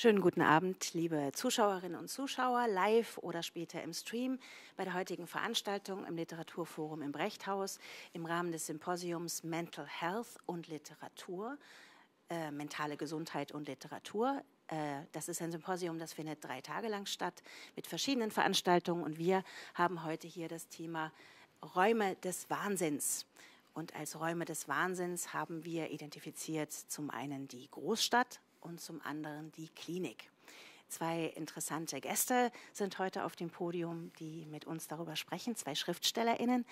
Schönen guten Abend, liebe Zuschauerinnen und Zuschauer, live oder später im Stream bei der heutigen Veranstaltung im Literaturforum im Brechthaus im Rahmen des Symposiums Mental Health und Literatur, äh, mentale Gesundheit und Literatur. Äh, das ist ein Symposium, das findet drei Tage lang statt mit verschiedenen Veranstaltungen und wir haben heute hier das Thema Räume des Wahnsinns. Und als Räume des Wahnsinns haben wir identifiziert zum einen die Großstadt und zum anderen die Klinik. Zwei interessante Gäste sind heute auf dem Podium, die mit uns darüber sprechen. Zwei SchriftstellerInnen,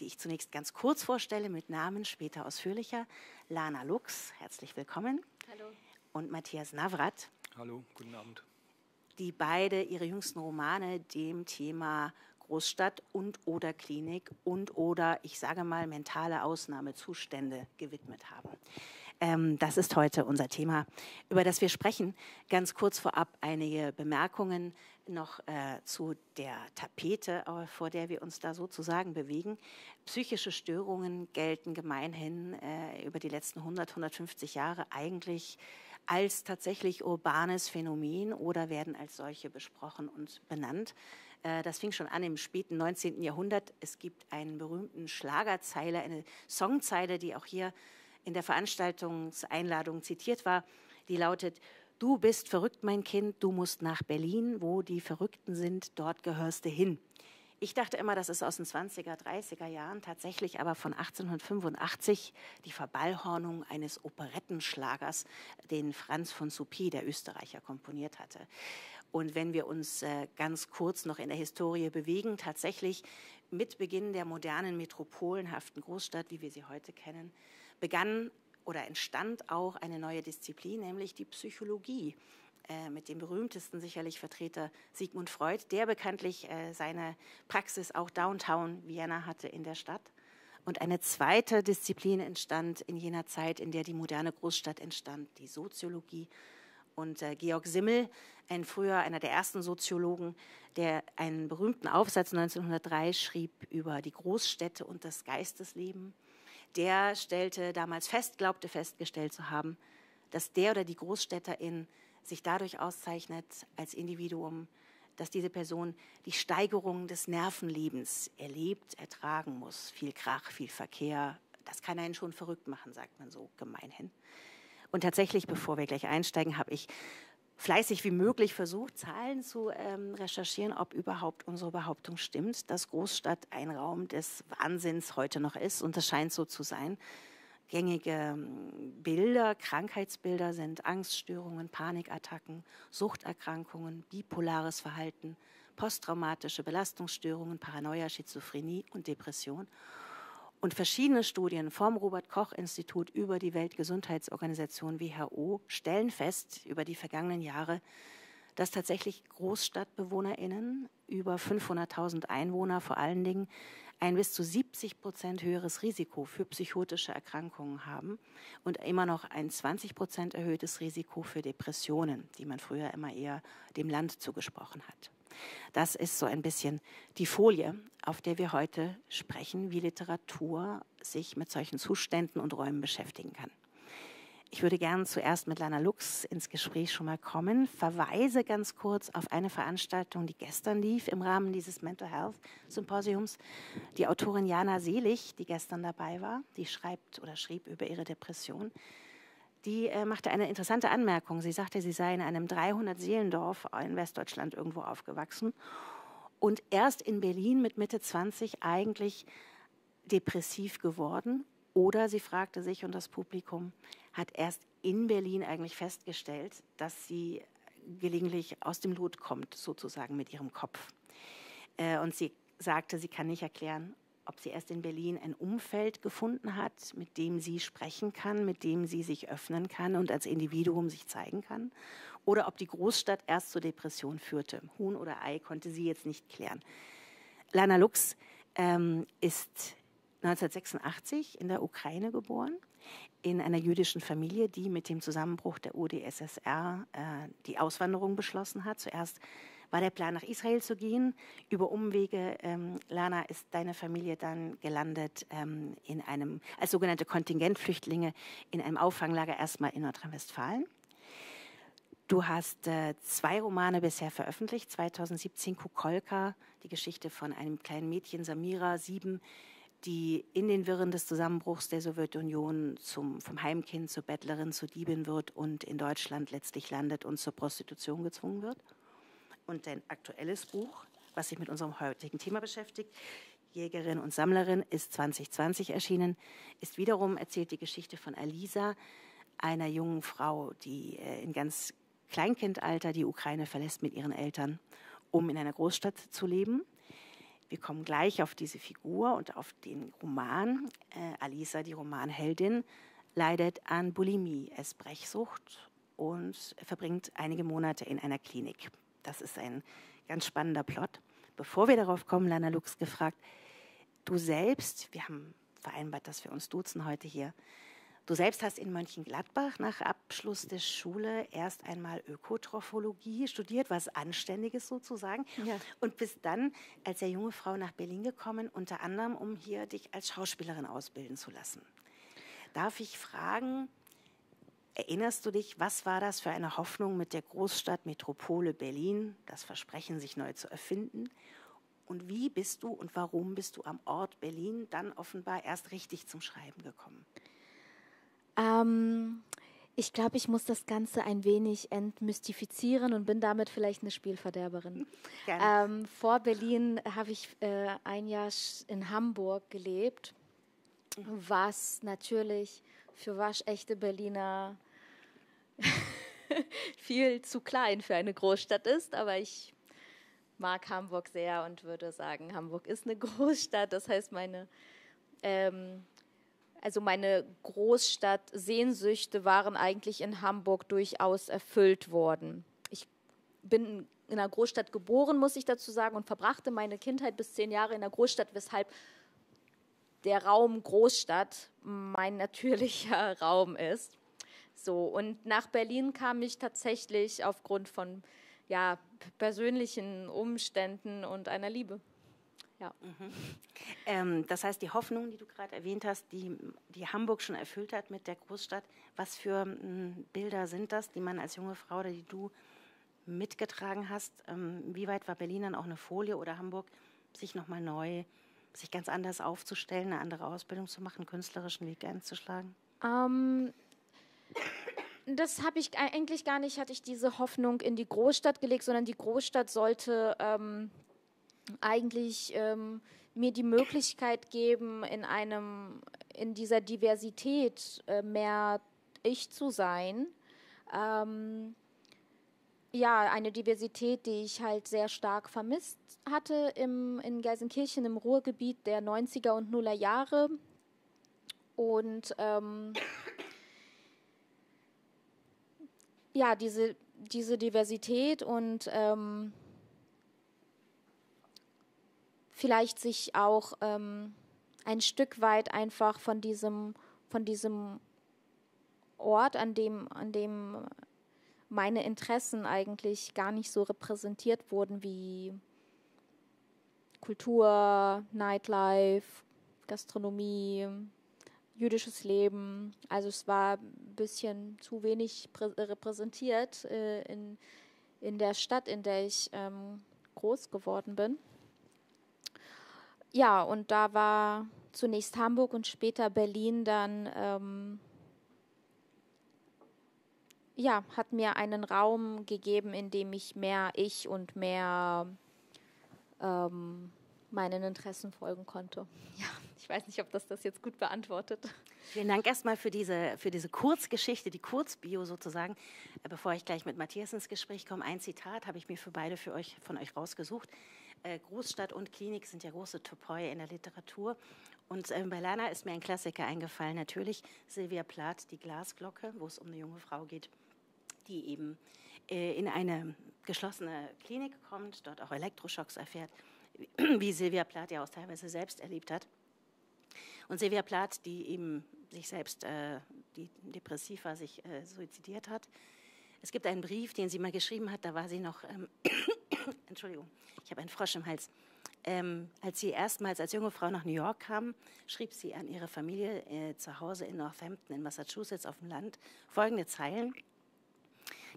die ich zunächst ganz kurz vorstelle, mit Namen, später ausführlicher. Lana Lux, herzlich willkommen. Hallo. Und Matthias Navrat. Hallo, guten Abend. Die beide ihre jüngsten Romane dem Thema Großstadt und oder Klinik und oder, ich sage mal, mentale Ausnahmezustände gewidmet haben. Ähm, das ist heute unser Thema, über das wir sprechen. Ganz kurz vorab einige Bemerkungen noch äh, zu der Tapete, äh, vor der wir uns da sozusagen bewegen. Psychische Störungen gelten gemeinhin äh, über die letzten 100, 150 Jahre eigentlich als tatsächlich urbanes Phänomen oder werden als solche besprochen und benannt. Äh, das fing schon an im späten 19. Jahrhundert. Es gibt einen berühmten Schlagerzeile, eine Songzeile, die auch hier in der Veranstaltungseinladung zitiert war, die lautet, du bist verrückt, mein Kind, du musst nach Berlin, wo die Verrückten sind, dort gehörst du hin. Ich dachte immer, das ist aus den 20er, 30er Jahren, tatsächlich aber von 1885 die Verballhornung eines Operettenschlagers, den Franz von Suppy, der Österreicher, komponiert hatte. Und wenn wir uns äh, ganz kurz noch in der Historie bewegen, tatsächlich mit Beginn der modernen metropolenhaften Großstadt, wie wir sie heute kennen, begann oder entstand auch eine neue Disziplin, nämlich die Psychologie. Äh, mit dem berühmtesten sicherlich Vertreter Sigmund Freud, der bekanntlich äh, seine Praxis auch downtown Vienna hatte in der Stadt. Und eine zweite Disziplin entstand in jener Zeit, in der die moderne Großstadt entstand, die Soziologie. Und äh, Georg Simmel, ein früher einer der ersten Soziologen, der einen berühmten Aufsatz 1903 schrieb über die Großstädte und das Geistesleben der stellte damals fest, glaubte festgestellt zu haben, dass der oder die Großstädterin sich dadurch auszeichnet als Individuum, dass diese Person die Steigerung des Nervenlebens erlebt, ertragen muss. Viel Krach, viel Verkehr, das kann einen schon verrückt machen, sagt man so gemeinhin. Und tatsächlich, bevor wir gleich einsteigen, habe ich fleißig wie möglich versucht, Zahlen zu ähm, recherchieren, ob überhaupt unsere Behauptung stimmt, dass Großstadt ein Raum des Wahnsinns heute noch ist. Und das scheint so zu sein. Gängige ähm, Bilder, Krankheitsbilder sind Angststörungen, Panikattacken, Suchterkrankungen, bipolares Verhalten, posttraumatische Belastungsstörungen, Paranoia, Schizophrenie und Depression. Und verschiedene Studien vom Robert Koch Institut über die Weltgesundheitsorganisation WHO stellen fest über die vergangenen Jahre, dass tatsächlich Großstadtbewohnerinnen über 500.000 Einwohner vor allen Dingen ein bis zu 70 Prozent höheres Risiko für psychotische Erkrankungen haben und immer noch ein 20 Prozent erhöhtes Risiko für Depressionen, die man früher immer eher dem Land zugesprochen hat. Das ist so ein bisschen die Folie, auf der wir heute sprechen, wie Literatur sich mit solchen Zuständen und Räumen beschäftigen kann. Ich würde gerne zuerst mit Lana Lux ins Gespräch schon mal kommen, verweise ganz kurz auf eine Veranstaltung, die gestern lief im Rahmen dieses Mental Health Symposiums. Die Autorin Jana Selig, die gestern dabei war, die schreibt oder schrieb über ihre Depression, die äh, machte eine interessante Anmerkung. Sie sagte, sie sei in einem 300-Seelendorf in Westdeutschland irgendwo aufgewachsen und erst in Berlin mit Mitte 20 eigentlich depressiv geworden. Oder sie fragte sich und das Publikum hat erst in Berlin eigentlich festgestellt, dass sie gelegentlich aus dem Lot kommt, sozusagen mit ihrem Kopf. Äh, und sie sagte, sie kann nicht erklären, ob sie erst in Berlin ein Umfeld gefunden hat, mit dem sie sprechen kann, mit dem sie sich öffnen kann und als Individuum sich zeigen kann, oder ob die Großstadt erst zur Depression führte. Huhn oder Ei konnte sie jetzt nicht klären. Lana Lux ähm, ist 1986 in der Ukraine geboren, in einer jüdischen Familie, die mit dem Zusammenbruch der UdSSR äh, die Auswanderung beschlossen hat. Zuerst war der Plan, nach Israel zu gehen. Über Umwege, ähm, Lana, ist deine Familie dann gelandet ähm, in einem, als sogenannte Kontingentflüchtlinge in einem Auffanglager erstmal in Nordrhein-Westfalen. Du hast äh, zwei Romane bisher veröffentlicht. 2017 Kukolka, die Geschichte von einem kleinen Mädchen, Samira, sieben, die in den Wirren des Zusammenbruchs der Sowjetunion zum, vom Heimkind zur Bettlerin, zur Diebin wird und in Deutschland letztlich landet und zur Prostitution gezwungen wird und dein aktuelles Buch, was sich mit unserem heutigen Thema beschäftigt, Jägerin und Sammlerin, ist 2020 erschienen, ist wiederum erzählt die Geschichte von Alisa, einer jungen Frau, die äh, in ganz Kleinkindalter die Ukraine verlässt mit ihren Eltern, um in einer Großstadt zu leben. Wir kommen gleich auf diese Figur und auf den Roman. Äh, Alisa, die Romanheldin, leidet an Bulimie, Essbrechsucht und verbringt einige Monate in einer Klinik. Das ist ein ganz spannender Plot. Bevor wir darauf kommen, Lana Lux gefragt, du selbst, wir haben vereinbart, dass wir uns duzen heute hier, du selbst hast in Mönchengladbach nach Abschluss der Schule erst einmal Ökotrophologie studiert, was Anständiges sozusagen, ja. und bist dann als sehr junge Frau nach Berlin gekommen, unter anderem, um hier dich als Schauspielerin ausbilden zu lassen. Darf ich fragen, Erinnerst du dich, was war das für eine Hoffnung mit der Großstadt Metropole Berlin, das Versprechen, sich neu zu erfinden? Und wie bist du und warum bist du am Ort Berlin dann offenbar erst richtig zum Schreiben gekommen? Ähm, ich glaube, ich muss das Ganze ein wenig entmystifizieren und bin damit vielleicht eine Spielverderberin. Ähm, vor Berlin habe ich äh, ein Jahr in Hamburg gelebt, mhm. was natürlich für waschechte Berliner viel zu klein für eine Großstadt ist, aber ich mag Hamburg sehr und würde sagen, Hamburg ist eine Großstadt. Das heißt, meine, ähm, also meine Großstadt-Sehnsüchte waren eigentlich in Hamburg durchaus erfüllt worden. Ich bin in einer Großstadt geboren, muss ich dazu sagen, und verbrachte meine Kindheit bis zehn Jahre in der Großstadt, weshalb der Raum Großstadt mein natürlicher Raum ist. So, und nach Berlin kam ich tatsächlich aufgrund von ja, persönlichen Umständen und einer Liebe. Ja. Mhm. Ähm, das heißt, die Hoffnung, die du gerade erwähnt hast, die, die Hamburg schon erfüllt hat mit der Großstadt, was für m, hm, Bilder sind das, die man als junge Frau oder die du mitgetragen hast? Ähm, wie weit war Berlin dann auch eine Folie oder Hamburg, sich nochmal neu, sich ganz anders aufzustellen, eine andere Ausbildung zu machen, künstlerischen Weg einzuschlagen? Ähm, das habe ich eigentlich gar nicht, hatte ich diese Hoffnung in die Großstadt gelegt, sondern die Großstadt sollte ähm, eigentlich ähm, mir die Möglichkeit geben, in einem, in dieser Diversität äh, mehr ich zu sein. Ähm, ja, eine Diversität, die ich halt sehr stark vermisst hatte im, in Gelsenkirchen, im Ruhrgebiet der 90er und Nuller Jahre. Und ähm, ja, diese, diese Diversität und ähm, vielleicht sich auch ähm, ein Stück weit einfach von diesem, von diesem Ort, an dem, an dem meine Interessen eigentlich gar nicht so repräsentiert wurden wie Kultur, Nightlife, Gastronomie, jüdisches Leben. Also es war ein bisschen zu wenig repräsentiert äh, in, in der Stadt, in der ich ähm, groß geworden bin. Ja, und da war zunächst Hamburg und später Berlin dann, ähm, ja, hat mir einen Raum gegeben, in dem ich mehr ich und mehr ähm, meinen Interessen folgen konnte. Ja, ich weiß nicht, ob das das jetzt gut beantwortet. Vielen Dank erstmal für diese, für diese Kurzgeschichte, die Kurzbio sozusagen. Äh, bevor ich gleich mit Matthias ins Gespräch komme, ein Zitat habe ich mir für beide für euch, von euch rausgesucht. Äh, Großstadt und Klinik sind ja große Topoi in der Literatur. Und ähm, bei Lana ist mir ein Klassiker eingefallen, natürlich Silvia Plath, die Glasglocke, wo es um eine junge Frau geht, die eben äh, in eine geschlossene Klinik kommt, dort auch Elektroschocks erfährt wie Silvia Plath ja auch teilweise selbst erlebt hat. Und Silvia Plath, die eben sich selbst, äh, die depressiv war, sich äh, suizidiert hat. Es gibt einen Brief, den sie mal geschrieben hat, da war sie noch, ähm, Entschuldigung, ich habe einen Frosch im Hals. Ähm, als sie erstmals als junge Frau nach New York kam, schrieb sie an ihre Familie äh, zu Hause in Northampton in Massachusetts auf dem Land folgende Zeilen.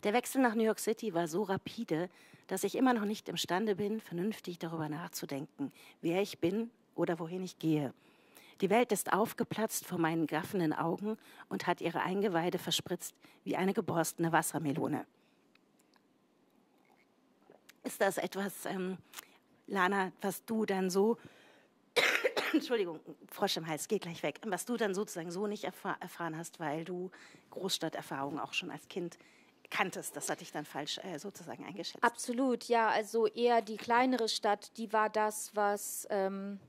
Der Wechsel nach New York City war so rapide, dass ich immer noch nicht imstande bin, vernünftig darüber nachzudenken, wer ich bin oder wohin ich gehe. Die Welt ist aufgeplatzt vor meinen gaffenden Augen und hat ihre Eingeweide verspritzt wie eine geborstene Wassermelone. Ist das etwas, ähm, Lana, was du dann so, Entschuldigung, Frosch im Hals, geht gleich weg, was du dann sozusagen so nicht erfahr erfahren hast, weil du Großstadterfahrungen auch schon als Kind kanntest. Das hatte ich dann falsch äh, sozusagen eingeschätzt. Absolut, ja. Also eher die kleinere Stadt, die war das, was. Ähm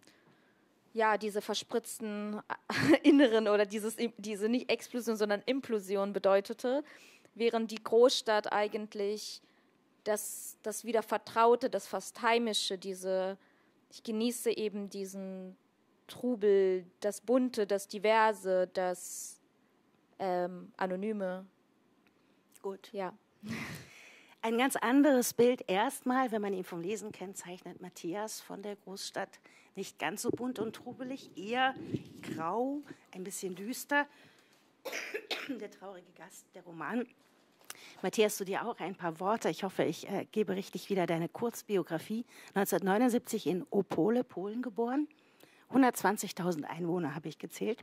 ja, diese verspritzten Inneren oder dieses, diese nicht Explosion, sondern Implosion bedeutete, während die Großstadt eigentlich das, das wieder Vertraute, das fast Heimische, diese, ich genieße eben diesen Trubel, das Bunte, das Diverse, das ähm, Anonyme gut. Ja. Ein ganz anderes Bild erstmal, wenn man ihn vom Lesen kennt, zeichnet Matthias von der Großstadt nicht ganz so bunt und trubelig, eher grau, ein bisschen düster. Der traurige Gast, der Roman. Matthias, du dir auch ein paar Worte. Ich hoffe, ich äh, gebe richtig wieder deine Kurzbiografie. 1979 in Opole, Polen geboren. 120.000 Einwohner habe ich gezählt.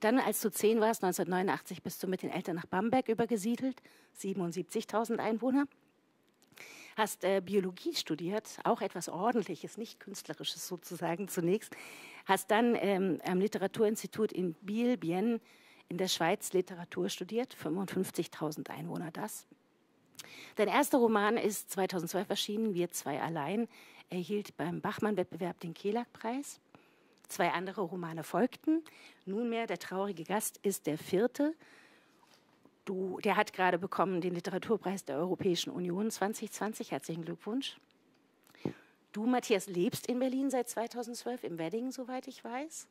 Dann, als du zehn warst, 1989, bist du mit den Eltern nach Bamberg übergesiedelt, 77.000 Einwohner. Hast äh, Biologie studiert, auch etwas Ordentliches, nicht Künstlerisches sozusagen zunächst. Hast dann ähm, am Literaturinstitut in Biel, Bienne, in der Schweiz Literatur studiert, 55.000 Einwohner das. Dein erster Roman ist 2012 erschienen, Wir zwei allein, erhielt beim Bachmann-Wettbewerb den Kelag-Preis. Zwei andere Romane folgten. Nunmehr der traurige Gast ist der vierte. Du, der hat gerade bekommen den Literaturpreis der Europäischen Union 2020. Herzlichen Glückwunsch. Du, Matthias, lebst in Berlin seit 2012 im Wedding, soweit ich weiß.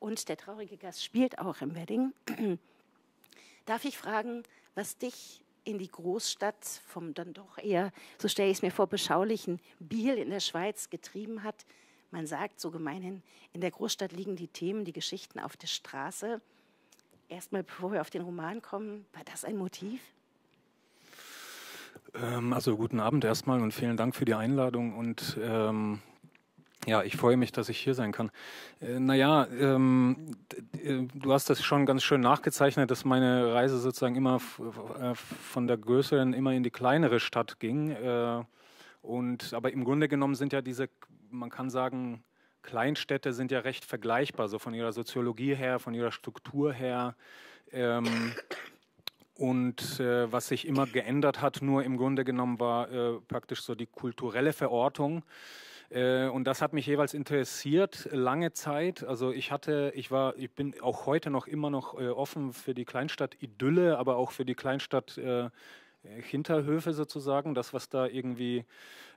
Und der traurige Gast spielt auch im Wedding. Darf ich fragen, was dich in die Großstadt vom dann doch eher, so stelle ich es mir vor, beschaulichen Biel in der Schweiz getrieben hat, man sagt so gemeinhin, in der Großstadt liegen die Themen, die Geschichten auf der Straße. Erstmal, bevor wir auf den Roman kommen, war das ein Motiv? Ähm, also guten Abend erstmal und vielen Dank für die Einladung und ähm ja, ich freue mich, dass ich hier sein kann. Äh, naja, ähm, äh, du hast das schon ganz schön nachgezeichnet, dass meine Reise sozusagen immer äh, von der größeren immer in die kleinere Stadt ging. Äh, und, aber im Grunde genommen sind ja diese man kann sagen, Kleinstädte sind ja recht vergleichbar, so von ihrer Soziologie her, von ihrer Struktur her. Ähm, und äh, was sich immer geändert hat, nur im Grunde genommen war äh, praktisch so die kulturelle Verortung. Äh, und das hat mich jeweils interessiert, lange Zeit. Also ich hatte, ich war, ich bin auch heute noch immer noch äh, offen für die Kleinstadt Idylle, aber auch für die Kleinstadt äh, äh, Hinterhöfe sozusagen, das, was da irgendwie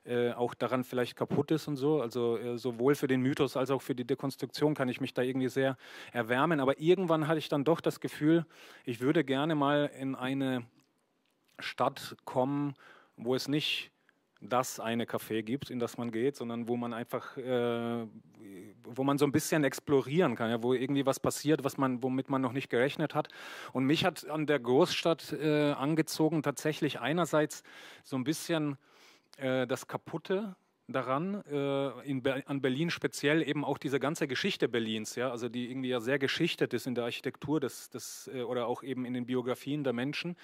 äh, auch daran vielleicht kaputt ist und so. Also äh, sowohl für den Mythos als auch für die Dekonstruktion kann ich mich da irgendwie sehr erwärmen. Aber irgendwann hatte ich dann doch das Gefühl, ich würde gerne mal in eine Stadt kommen, wo es nicht das eine Café gibt, in das man geht, sondern wo man einfach, äh, wo man so ein bisschen explorieren kann, ja, wo irgendwie was passiert, was man, womit man noch nicht gerechnet hat. Und mich hat an der Großstadt äh, angezogen tatsächlich einerseits so ein bisschen äh, das Kaputte, daran, äh, in Be an Berlin speziell eben auch diese ganze Geschichte Berlins, ja, also die irgendwie ja sehr geschichtet ist in der Architektur des, des, äh, oder auch eben in den Biografien der Menschen.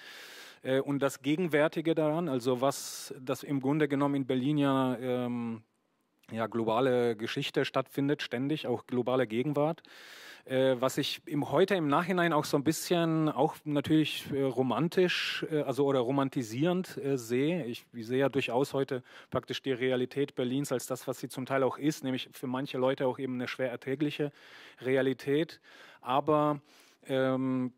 Äh, und das Gegenwärtige daran, also was das im Grunde genommen in Berlin ja, ähm, ja globale Geschichte stattfindet, ständig, auch globale Gegenwart äh, was ich im heute im Nachhinein auch so ein bisschen auch natürlich äh, romantisch, äh, also oder romantisierend äh, sehe. Ich, ich sehe ja durchaus heute praktisch die Realität Berlins als das, was sie zum Teil auch ist, nämlich für manche Leute auch eben eine schwer erträgliche Realität. Aber ähm,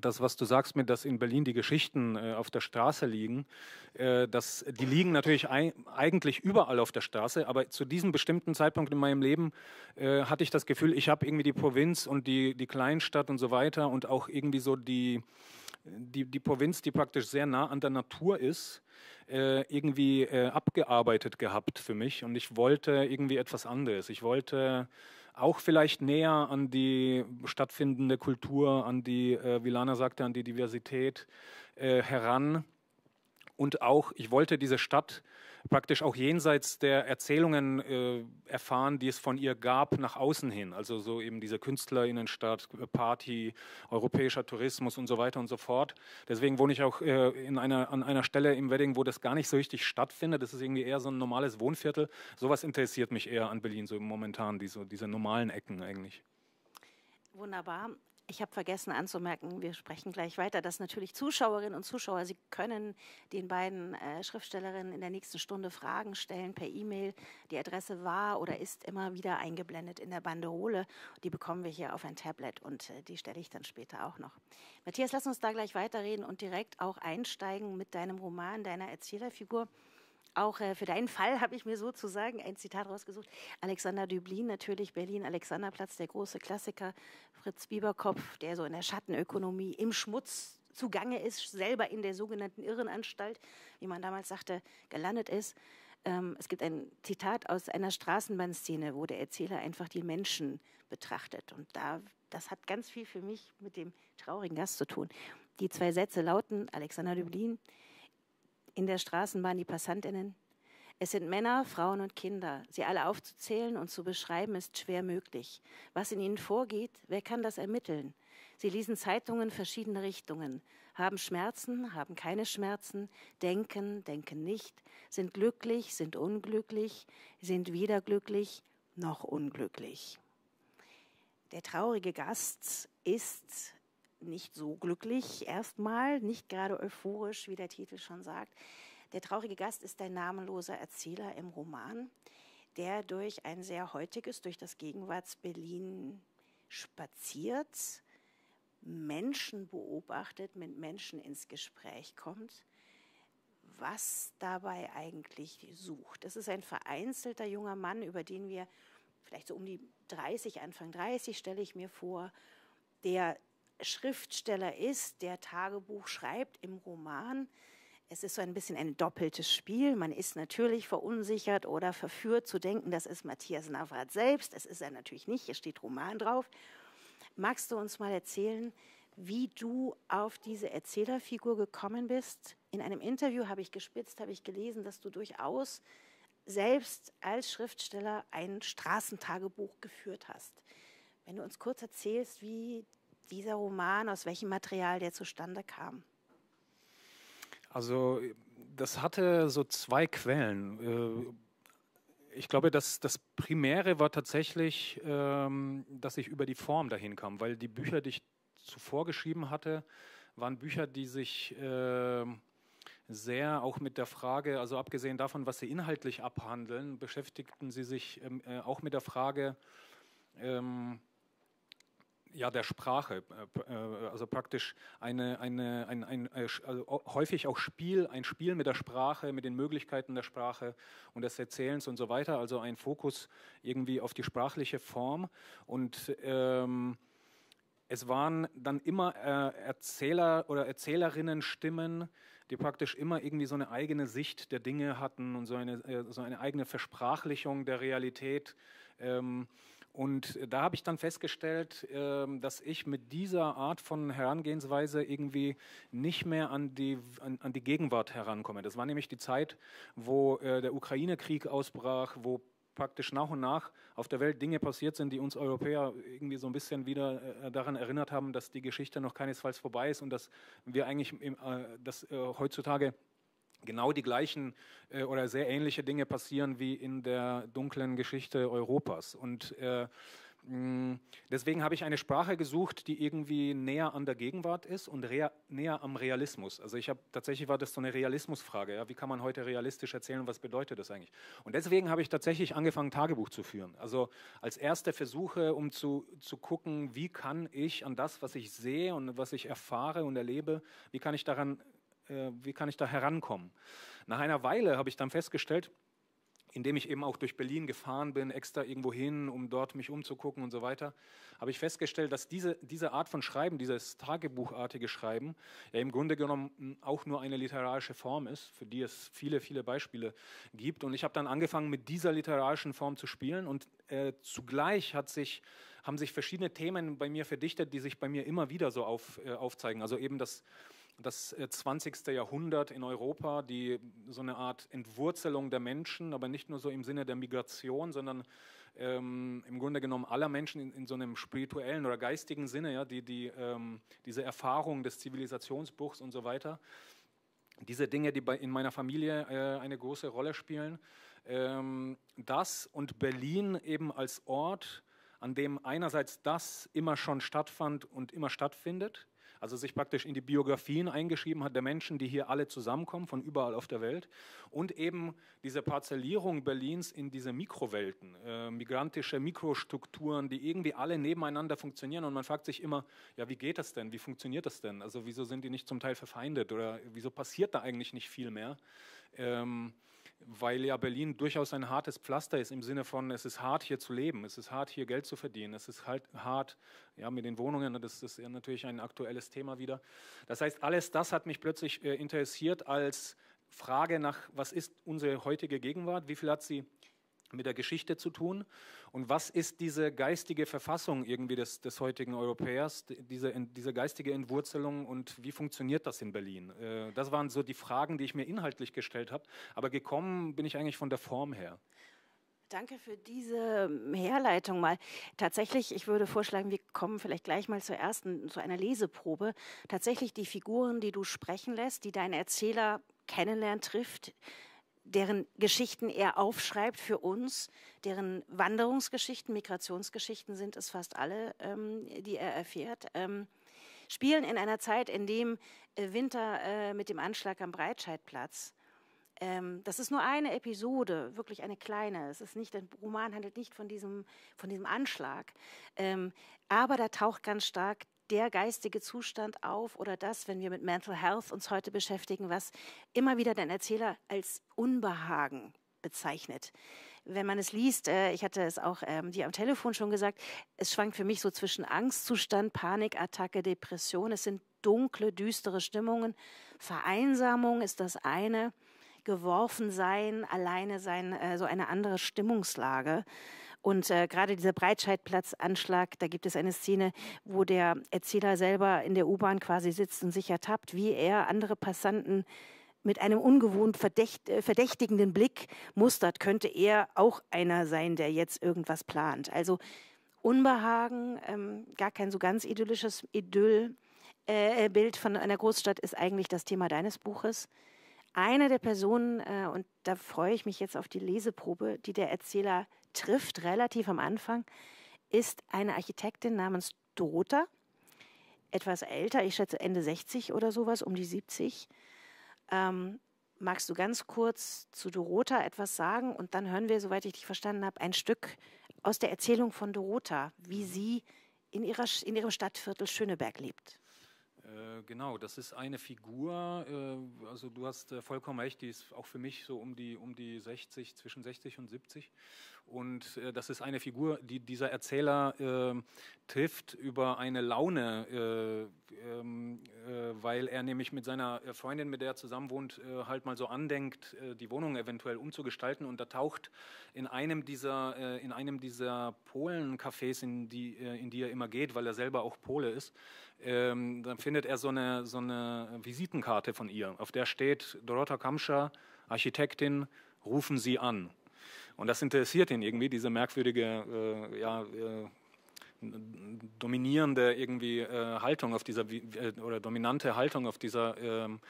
das, was du sagst, mit dass in Berlin die Geschichten äh, auf der Straße liegen, äh, das, die liegen natürlich ein, eigentlich überall auf der Straße, aber zu diesem bestimmten Zeitpunkt in meinem Leben äh, hatte ich das Gefühl, ich habe irgendwie die Provinz und die, die Kleinstadt und so weiter und auch irgendwie so die, die, die Provinz, die praktisch sehr nah an der Natur ist, äh, irgendwie äh, abgearbeitet gehabt für mich und ich wollte irgendwie etwas anderes. Ich wollte auch vielleicht näher an die stattfindende Kultur, an die, äh, wie Lana sagte, an die Diversität äh, heran. Und auch, ich wollte diese Stadt praktisch auch jenseits der Erzählungen äh, erfahren, die es von ihr gab, nach außen hin. Also so eben diese Künstlerinnenstadt, Party, europäischer Tourismus und so weiter und so fort. Deswegen wohne ich auch äh, in einer, an einer Stelle im Wedding, wo das gar nicht so richtig stattfindet. Das ist irgendwie eher so ein normales Wohnviertel. Sowas interessiert mich eher an Berlin, so momentan, diese, diese normalen Ecken eigentlich. Wunderbar. Ich habe vergessen anzumerken, wir sprechen gleich weiter, dass natürlich Zuschauerinnen und Zuschauer, Sie können den beiden äh, Schriftstellerinnen in der nächsten Stunde Fragen stellen per E-Mail. Die Adresse war oder ist immer wieder eingeblendet in der Banderole. Die bekommen wir hier auf ein Tablet und äh, die stelle ich dann später auch noch. Matthias, lass uns da gleich weiterreden und direkt auch einsteigen mit deinem Roman, deiner Erzählerfigur auch äh, für deinen Fall habe ich mir sozusagen ein Zitat rausgesucht. Alexander Dublin, natürlich Berlin, Alexanderplatz, der große Klassiker. Fritz Bieberkopf, der so in der Schattenökonomie im Schmutz zugange ist, selber in der sogenannten Irrenanstalt, wie man damals sagte, gelandet ist. Ähm, es gibt ein Zitat aus einer Straßenbahnszene, wo der Erzähler einfach die Menschen betrachtet. Und da, das hat ganz viel für mich mit dem traurigen Gast zu tun. Die zwei Sätze lauten, Alexander Dublin, mhm in der Straßenbahn die Passantinnen. Es sind Männer, Frauen und Kinder. Sie alle aufzuzählen und zu beschreiben ist schwer möglich. Was in ihnen vorgeht, wer kann das ermitteln? Sie lesen Zeitungen verschiedener Richtungen, haben Schmerzen, haben keine Schmerzen, denken, denken nicht, sind glücklich, sind unglücklich, sind wieder glücklich noch unglücklich. Der traurige Gast ist nicht so glücklich erstmal, nicht gerade euphorisch, wie der Titel schon sagt. Der traurige Gast ist ein namenloser Erzähler im Roman, der durch ein sehr heutiges, durch das Gegenwarts-Berlin spaziert, Menschen beobachtet, mit Menschen ins Gespräch kommt, was dabei eigentlich sucht. Das ist ein vereinzelter junger Mann, über den wir vielleicht so um die 30, Anfang 30 stelle ich mir vor, der Schriftsteller ist, der Tagebuch schreibt im Roman. Es ist so ein bisschen ein doppeltes Spiel. Man ist natürlich verunsichert oder verführt zu denken, das ist Matthias Navrat selbst. Es ist er natürlich nicht, hier steht Roman drauf. Magst du uns mal erzählen, wie du auf diese Erzählerfigur gekommen bist? In einem Interview habe ich gespitzt, habe ich gelesen, dass du durchaus selbst als Schriftsteller ein Straßentagebuch geführt hast. Wenn du uns kurz erzählst, wie dieser Roman, aus welchem Material der zustande kam? Also das hatte so zwei Quellen. Äh, ich glaube, das, das Primäre war tatsächlich, ähm, dass ich über die Form dahin kam, weil die Bücher, die ich zuvor geschrieben hatte, waren Bücher, die sich ähm, sehr auch mit der Frage, also abgesehen davon, was sie inhaltlich abhandeln, beschäftigten sie sich ähm, äh, auch mit der Frage, ja, der Sprache, äh, äh, also praktisch eine, eine, ein, ein, also häufig auch Spiel, ein Spiel mit der Sprache, mit den Möglichkeiten der Sprache und des Erzählens und so weiter, also ein Fokus irgendwie auf die sprachliche Form und ähm, es waren dann immer äh, Erzähler oder Erzählerinnen-Stimmen, die praktisch immer irgendwie so eine eigene Sicht der Dinge hatten und so eine, äh, so eine eigene Versprachlichung der Realität. Ähm, und da habe ich dann festgestellt, ähm, dass ich mit dieser Art von Herangehensweise irgendwie nicht mehr an die, an, an die Gegenwart herankomme. Das war nämlich die Zeit, wo äh, der Ukraine-Krieg ausbrach, wo praktisch nach und nach auf der Welt Dinge passiert sind, die uns Europäer irgendwie so ein bisschen wieder äh, daran erinnert haben, dass die Geschichte noch keinesfalls vorbei ist und dass wir eigentlich, äh, dass heutzutage genau die gleichen äh, oder sehr ähnliche Dinge passieren wie in der dunklen Geschichte Europas. Und äh, mm, deswegen habe ich eine Sprache gesucht, die irgendwie näher an der Gegenwart ist und näher am Realismus. Also ich habe tatsächlich war das so eine Realismusfrage. Ja? Wie kann man heute realistisch erzählen? Was bedeutet das eigentlich? Und deswegen habe ich tatsächlich angefangen, Tagebuch zu führen. Also als erste Versuche, um zu, zu gucken, wie kann ich an das, was ich sehe und was ich erfahre und erlebe, wie kann ich daran äh, wie kann ich da herankommen? Nach einer Weile habe ich dann festgestellt, indem ich eben auch durch Berlin gefahren bin, extra irgendwo hin, um dort mich umzugucken und so weiter, habe ich festgestellt, dass diese, diese Art von Schreiben, dieses tagebuchartige Schreiben, ja im Grunde genommen hm, auch nur eine literarische Form ist, für die es viele, viele Beispiele gibt. Und ich habe dann angefangen, mit dieser literarischen Form zu spielen. Und äh, zugleich hat sich, haben sich verschiedene Themen bei mir verdichtet, die sich bei mir immer wieder so auf, äh, aufzeigen. Also eben das das 20. Äh, Jahrhundert in Europa, die so eine Art Entwurzelung der Menschen, aber nicht nur so im Sinne der Migration, sondern ähm, im Grunde genommen aller Menschen in, in, so einem spirituellen oder geistigen Sinne, ja, die, die ähm, diese Erfahrung des Zivilisationsbruchs und so weiter. Diese Dinge, die bei, in meiner Familie äh, eine große Rolle spielen. Ähm, das und Berlin eben als Ort, an dem einerseits das immer schon stattfand und immer stattfindet, also sich praktisch in die Biografien eingeschrieben hat der Menschen, die hier alle zusammenkommen von überall auf der Welt und eben diese Parzellierung Berlins in diese Mikrowelten, äh, migrantische Mikrostrukturen, die irgendwie alle nebeneinander funktionieren und man fragt sich immer, ja, wie geht das denn? Wie funktioniert das denn? Also wieso sind die nicht zum Teil verfeindet oder wieso passiert da eigentlich nicht viel mehr? Ähm, weil ja Berlin durchaus ein hartes Pflaster ist im Sinne von, es ist hart hier zu leben, es ist hart hier Geld zu verdienen, es ist halt hart ja, mit den Wohnungen, das ist natürlich ein aktuelles Thema wieder. Das heißt, alles das hat mich plötzlich äh, interessiert als Frage nach, was ist unsere heutige Gegenwart, wie viel hat sie mit der Geschichte zu tun. Und was ist diese geistige Verfassung irgendwie des, des heutigen Europäers, diese, diese geistige Entwurzelung und wie funktioniert das in Berlin? Äh, das waren so die Fragen, die ich mir inhaltlich gestellt habe, aber gekommen bin ich eigentlich von der Form her. Danke für diese ähm, Herleitung mal. Tatsächlich, ich würde vorschlagen, wir kommen vielleicht gleich mal zur ersten, zu einer Leseprobe. Tatsächlich die Figuren, die du sprechen lässt, die dein Erzähler kennenlernt, trifft, deren Geschichten er aufschreibt für uns, deren Wanderungsgeschichten, Migrationsgeschichten sind es fast alle, ähm, die er erfährt, ähm, spielen in einer Zeit, in dem äh, Winter äh, mit dem Anschlag am Breitscheidplatz ähm, das ist nur eine Episode, wirklich eine kleine. Es ist nicht, der Roman handelt nicht von diesem, von diesem Anschlag. Ähm, aber da taucht ganz stark der geistige Zustand auf oder das, wenn wir mit Mental Health uns heute beschäftigen, was immer wieder den Erzähler als Unbehagen bezeichnet. Wenn man es liest, äh, ich hatte es auch ähm, dir am Telefon schon gesagt, es schwankt für mich so zwischen Angstzustand, Panikattacke, Depression. Es sind dunkle, düstere Stimmungen. Vereinsamung ist das eine. Geworfen sein, alleine sein, äh, so eine andere Stimmungslage. Und äh, gerade dieser Breitscheidplatz-Anschlag, da gibt es eine Szene, wo der Erzähler selber in der U-Bahn quasi sitzt und sich ertappt, wie er andere Passanten mit einem ungewohnt verdächt, äh, verdächtigenden Blick mustert, könnte er auch einer sein, der jetzt irgendwas plant. Also Unbehagen, ähm, gar kein so ganz idyllisches Idyll. Äh, Bild von einer Großstadt ist eigentlich das Thema deines Buches. Eine der Personen, äh, und da freue ich mich jetzt auf die Leseprobe, die der Erzähler trifft, relativ am Anfang, ist eine Architektin namens Dota, etwas älter, ich schätze Ende 60 oder sowas, um die 70. Ähm, magst du ganz kurz zu Dorota etwas sagen und dann hören wir, soweit ich dich verstanden habe, ein Stück aus der Erzählung von Dorota, wie mhm. sie in, ihrer, in ihrem Stadtviertel Schöneberg lebt. Äh, genau, das ist eine Figur, äh, also du hast äh, vollkommen recht, die ist auch für mich so um die, um die 60, zwischen 60 und 70. Und äh, das ist eine Figur, die dieser Erzähler äh, trifft über eine Laune, äh, ähm, äh, weil er nämlich mit seiner äh, Freundin, mit der er zusammen wohnt, halt mal so andenkt, die Wohnung eventuell umzugestalten. Und da taucht in einem dieser, in einem dieser Polen-Cafés, in die, in die er immer geht, weil er selber auch Pole ist, ähm, dann findet er so eine, so eine Visitenkarte von ihr, auf der steht Dorota Kamscher, Architektin, rufen Sie an. Und das interessiert ihn irgendwie, diese merkwürdige, äh, ja, äh, dominierende irgendwie äh, Haltung auf dieser äh, oder dominante Haltung auf dieser ähm,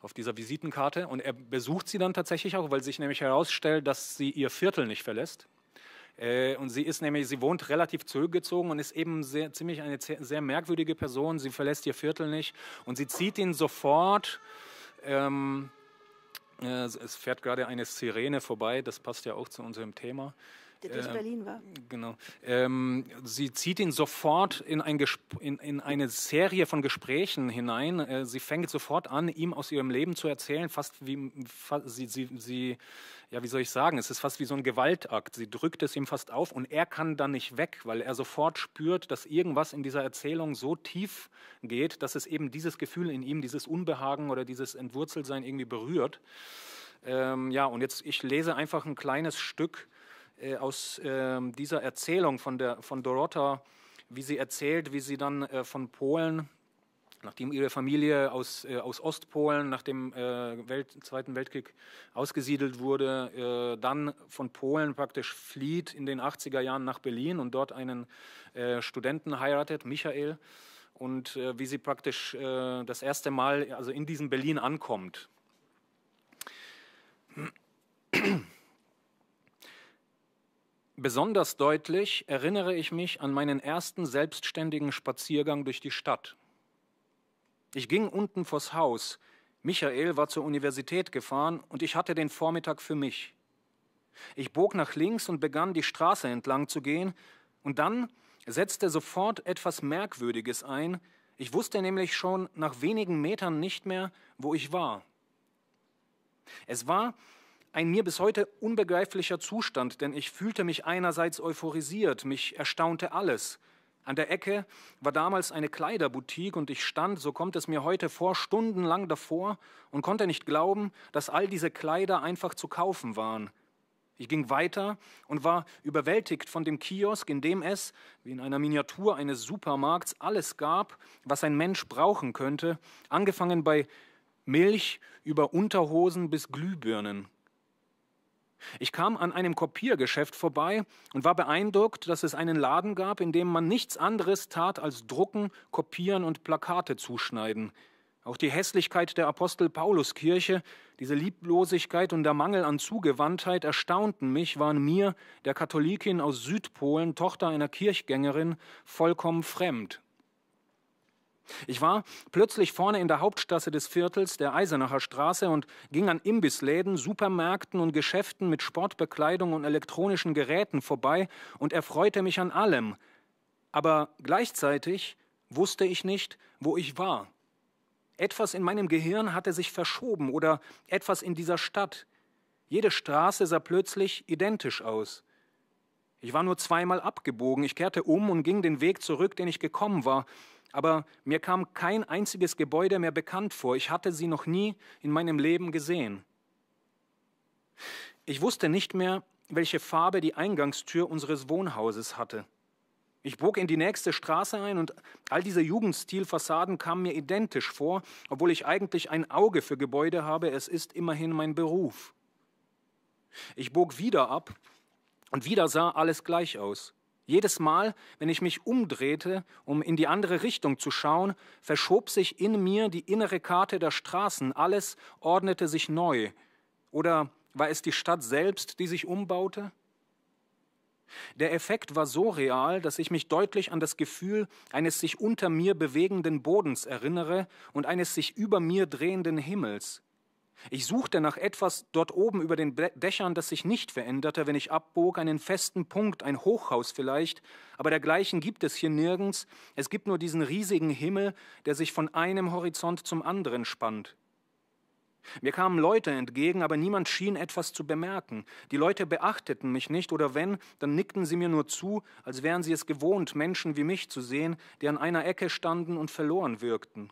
auf dieser Visitenkarte und er besucht sie dann tatsächlich auch, weil sich nämlich herausstellt, dass sie ihr Viertel nicht verlässt. Äh, und sie ist nämlich, sie wohnt relativ zurückgezogen und ist eben sehr, ziemlich eine sehr merkwürdige Person. Sie verlässt ihr Viertel nicht und sie zieht ihn sofort ähm, äh, es fährt gerade eine Sirene vorbei, das passt ja auch zu unserem Thema der durch äh, Berlin war. Genau. Ähm, sie zieht ihn sofort in, ein in, in eine Serie von Gesprächen hinein. Äh, sie fängt sofort an, ihm aus ihrem Leben zu erzählen, fast wie fa sie, sie, sie, ja, wie soll ich sagen, es ist fast wie so ein Gewaltakt. Sie drückt es ihm fast auf und er kann dann nicht weg, weil er sofort spürt, dass irgendwas in dieser Erzählung so tief geht, dass es eben dieses Gefühl in ihm, dieses Unbehagen oder dieses Entwurzeltsein irgendwie berührt. Ähm, ja, und jetzt ich lese einfach ein kleines Stück äh, aus äh, dieser Erzählung von, der, von Dorota, wie sie erzählt, wie sie dann äh, von Polen, nachdem ihre Familie aus, äh, aus Ostpolen nach dem äh, Welt, Zweiten Weltkrieg ausgesiedelt wurde, äh, dann von Polen praktisch flieht in den 80er Jahren nach Berlin und dort einen Studenten heiratet, Michael und äh, wie sie praktisch äh, das erste Mal also in diesem Berlin ankommt Besonders deutlich erinnere ich mich an meinen ersten selbstständigen Spaziergang durch die Stadt. Ich ging unten vors Haus. Michael war zur Universität gefahren und ich hatte den Vormittag für mich. Ich bog nach links und begann, die Straße entlang zu gehen, und dann setzte sofort etwas Merkwürdiges ein. Ich wusste nämlich schon nach wenigen Metern nicht mehr, wo ich war. Es war, ein mir bis heute unbegreiflicher Zustand, denn ich fühlte mich einerseits euphorisiert, mich erstaunte alles. An der Ecke war damals eine Kleiderboutique und ich stand, so kommt es mir heute vor, stundenlang davor und konnte nicht glauben, dass all diese Kleider einfach zu kaufen waren. Ich ging weiter und war überwältigt von dem Kiosk, in dem es, wie in einer Miniatur eines Supermarkts, alles gab, was ein Mensch brauchen könnte, angefangen bei Milch über Unterhosen bis Glühbirnen. Ich kam an einem Kopiergeschäft vorbei und war beeindruckt, dass es einen Laden gab, in dem man nichts anderes tat als drucken, kopieren und Plakate zuschneiden. Auch die Hässlichkeit der Apostel Pauluskirche, diese Lieblosigkeit und der Mangel an Zugewandtheit erstaunten mich, waren mir, der Katholikin aus Südpolen, Tochter einer Kirchgängerin, vollkommen fremd. Ich war plötzlich vorne in der Hauptstraße des Viertels, der Eisenacher Straße, und ging an Imbissläden, Supermärkten und Geschäften mit Sportbekleidung und elektronischen Geräten vorbei und erfreute mich an allem. Aber gleichzeitig wusste ich nicht, wo ich war. Etwas in meinem Gehirn hatte sich verschoben oder etwas in dieser Stadt. Jede Straße sah plötzlich identisch aus. Ich war nur zweimal abgebogen, ich kehrte um und ging den Weg zurück, den ich gekommen war aber mir kam kein einziges Gebäude mehr bekannt vor. Ich hatte sie noch nie in meinem Leben gesehen. Ich wusste nicht mehr, welche Farbe die Eingangstür unseres Wohnhauses hatte. Ich bog in die nächste Straße ein und all diese Jugendstilfassaden kamen mir identisch vor, obwohl ich eigentlich ein Auge für Gebäude habe, es ist immerhin mein Beruf. Ich bog wieder ab und wieder sah alles gleich aus. Jedes Mal, wenn ich mich umdrehte, um in die andere Richtung zu schauen, verschob sich in mir die innere Karte der Straßen, alles ordnete sich neu. Oder war es die Stadt selbst, die sich umbaute? Der Effekt war so real, dass ich mich deutlich an das Gefühl eines sich unter mir bewegenden Bodens erinnere und eines sich über mir drehenden Himmels. Ich suchte nach etwas dort oben über den Dächern, das sich nicht veränderte, wenn ich abbog, einen festen Punkt, ein Hochhaus vielleicht, aber dergleichen gibt es hier nirgends, es gibt nur diesen riesigen Himmel, der sich von einem Horizont zum anderen spannt. Mir kamen Leute entgegen, aber niemand schien etwas zu bemerken. Die Leute beachteten mich nicht, oder wenn, dann nickten sie mir nur zu, als wären sie es gewohnt, Menschen wie mich zu sehen, die an einer Ecke standen und verloren wirkten.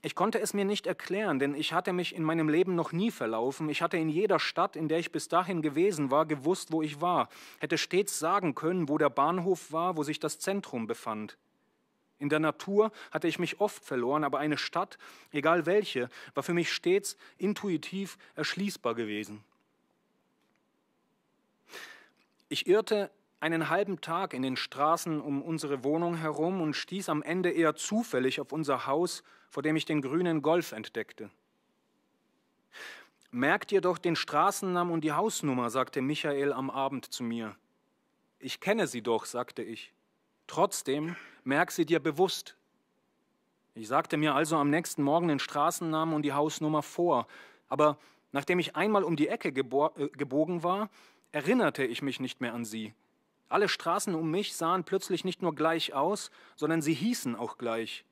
Ich konnte es mir nicht erklären, denn ich hatte mich in meinem Leben noch nie verlaufen. Ich hatte in jeder Stadt, in der ich bis dahin gewesen war, gewusst, wo ich war, hätte stets sagen können, wo der Bahnhof war, wo sich das Zentrum befand. In der Natur hatte ich mich oft verloren, aber eine Stadt, egal welche, war für mich stets intuitiv erschließbar gewesen. Ich irrte einen halben Tag in den Straßen um unsere Wohnung herum und stieß am Ende eher zufällig auf unser Haus, vor dem ich den grünen Golf entdeckte. Merkt ihr doch den Straßennamen und die Hausnummer, sagte Michael am Abend zu mir. Ich kenne sie doch, sagte ich. Trotzdem merk sie dir bewusst. Ich sagte mir also am nächsten Morgen den Straßennamen und die Hausnummer vor, aber nachdem ich einmal um die Ecke äh, gebogen war, erinnerte ich mich nicht mehr an sie. Alle Straßen um mich sahen plötzlich nicht nur gleich aus, sondern sie hießen auch gleich.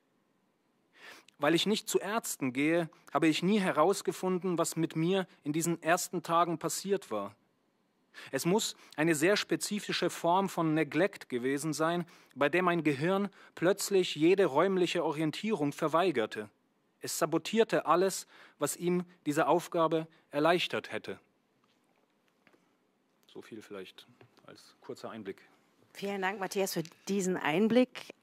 Weil ich nicht zu Ärzten gehe, habe ich nie herausgefunden, was mit mir in diesen ersten Tagen passiert war. Es muss eine sehr spezifische Form von Neglect gewesen sein, bei der mein Gehirn plötzlich jede räumliche Orientierung verweigerte. Es sabotierte alles, was ihm diese Aufgabe erleichtert hätte. So viel vielleicht als kurzer Einblick. Vielen Dank, Matthias, für diesen Einblick.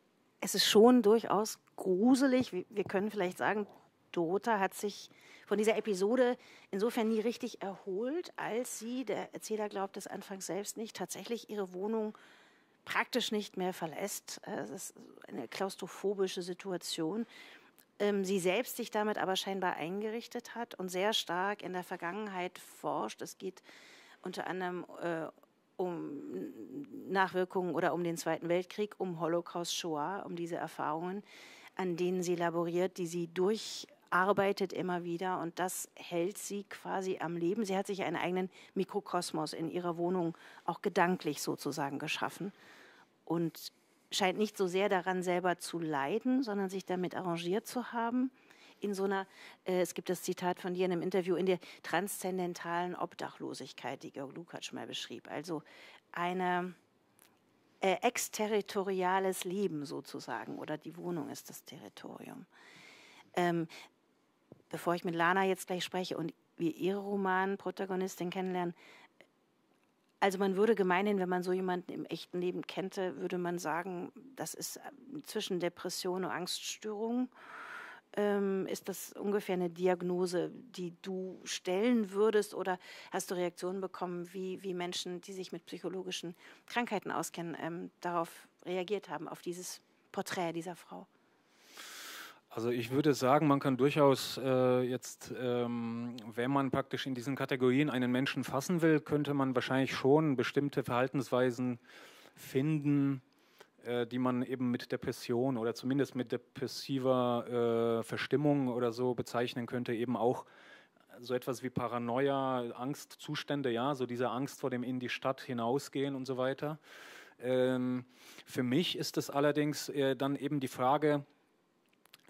Es ist schon durchaus gruselig. Wir können vielleicht sagen, Dota hat sich von dieser Episode insofern nie richtig erholt, als sie, der Erzähler glaubt es anfangs selbst nicht, tatsächlich ihre Wohnung praktisch nicht mehr verlässt. Es ist eine klaustrophobische Situation. Ähm, sie selbst sich damit aber scheinbar eingerichtet hat und sehr stark in der Vergangenheit forscht. Es geht unter anderem äh, um Nachwirkungen oder um den Zweiten Weltkrieg, um Holocaust, Shoah, um diese Erfahrungen, an denen sie laboriert, die sie durcharbeitet immer wieder und das hält sie quasi am Leben. Sie hat sich einen eigenen Mikrokosmos in ihrer Wohnung auch gedanklich sozusagen geschaffen und scheint nicht so sehr daran selber zu leiden, sondern sich damit arrangiert zu haben in so einer, äh, es gibt das Zitat von dir in einem Interview, in der transzendentalen Obdachlosigkeit, die Georg Lukacs mal beschrieb. Also ein äh, exterritoriales Leben sozusagen oder die Wohnung ist das Territorium. Ähm, bevor ich mit Lana jetzt gleich spreche und wir ihre Romanprotagonistin kennenlernen, also man würde gemeinhin, wenn man so jemanden im echten Leben kennte, würde man sagen, das ist äh, zwischen Depression und Angststörung ähm, ist das ungefähr eine Diagnose, die du stellen würdest? Oder hast du Reaktionen bekommen, wie, wie Menschen, die sich mit psychologischen Krankheiten auskennen, ähm, darauf reagiert haben, auf dieses Porträt dieser Frau? Also ich würde sagen, man kann durchaus äh, jetzt, ähm, wenn man praktisch in diesen Kategorien einen Menschen fassen will, könnte man wahrscheinlich schon bestimmte Verhaltensweisen finden, äh, die man eben mit Depression oder zumindest mit depressiver äh, Verstimmung oder so bezeichnen könnte, eben auch äh, so etwas wie Paranoia, Angstzustände, ja, so diese Angst vor dem in die Stadt hinausgehen und so weiter. Ähm, für mich ist es allerdings äh, dann eben die Frage,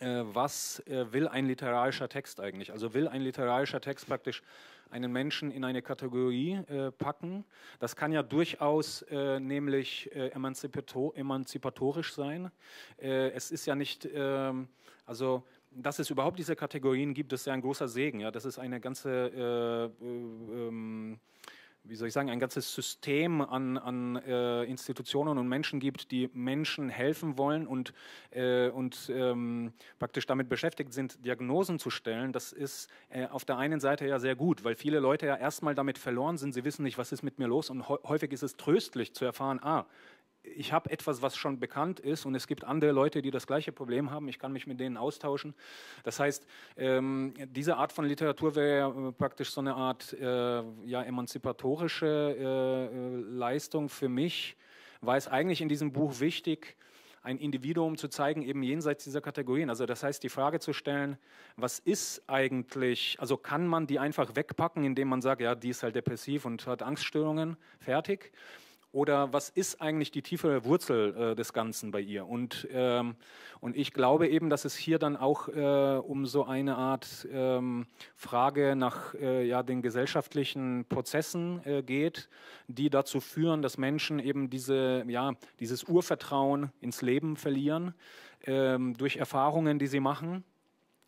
äh, was äh, will ein literarischer Text eigentlich? Also will ein literarischer Text praktisch einen Menschen in eine Kategorie äh, packen. Das kann ja durchaus äh, nämlich äh, emanzipator emanzipatorisch sein. Äh, es ist ja nicht, ähm, also dass es überhaupt diese Kategorien gibt, ist ja ein großer Segen. Ja, das ist eine ganze äh, äh, ähm, wie soll ich sagen, ein ganzes System an, an äh, Institutionen und Menschen gibt, die Menschen helfen wollen und, äh, und ähm, praktisch damit beschäftigt sind, Diagnosen zu stellen, das ist äh, auf der einen Seite ja sehr gut, weil viele Leute ja erstmal damit verloren sind, sie wissen nicht, was ist mit mir los und häufig ist es tröstlich zu erfahren, ah, ich habe etwas, was schon bekannt ist und es gibt andere Leute, die das gleiche Problem haben. Ich kann mich mit denen austauschen. Das heißt, ähm, diese Art von Literatur wäre äh, praktisch so eine Art äh, ja, emanzipatorische äh, äh Leistung für mich, war es eigentlich in diesem Buch wichtig, ein Individuum zu zeigen, eben jenseits dieser Kategorien. Also das heißt, die Frage zu stellen, was ist eigentlich, also kann man die einfach wegpacken, indem man sagt, ja, die ist halt depressiv und hat Angststörungen, fertig oder was ist eigentlich die tiefe Wurzel äh, des Ganzen bei ihr? Und, ähm, und ich glaube eben, dass es hier dann auch äh, um so eine Art ähm, Frage nach äh, ja, den gesellschaftlichen Prozessen äh, geht, die dazu führen, dass Menschen eben diese, ja, dieses Urvertrauen ins Leben verlieren ähm, durch Erfahrungen, die sie machen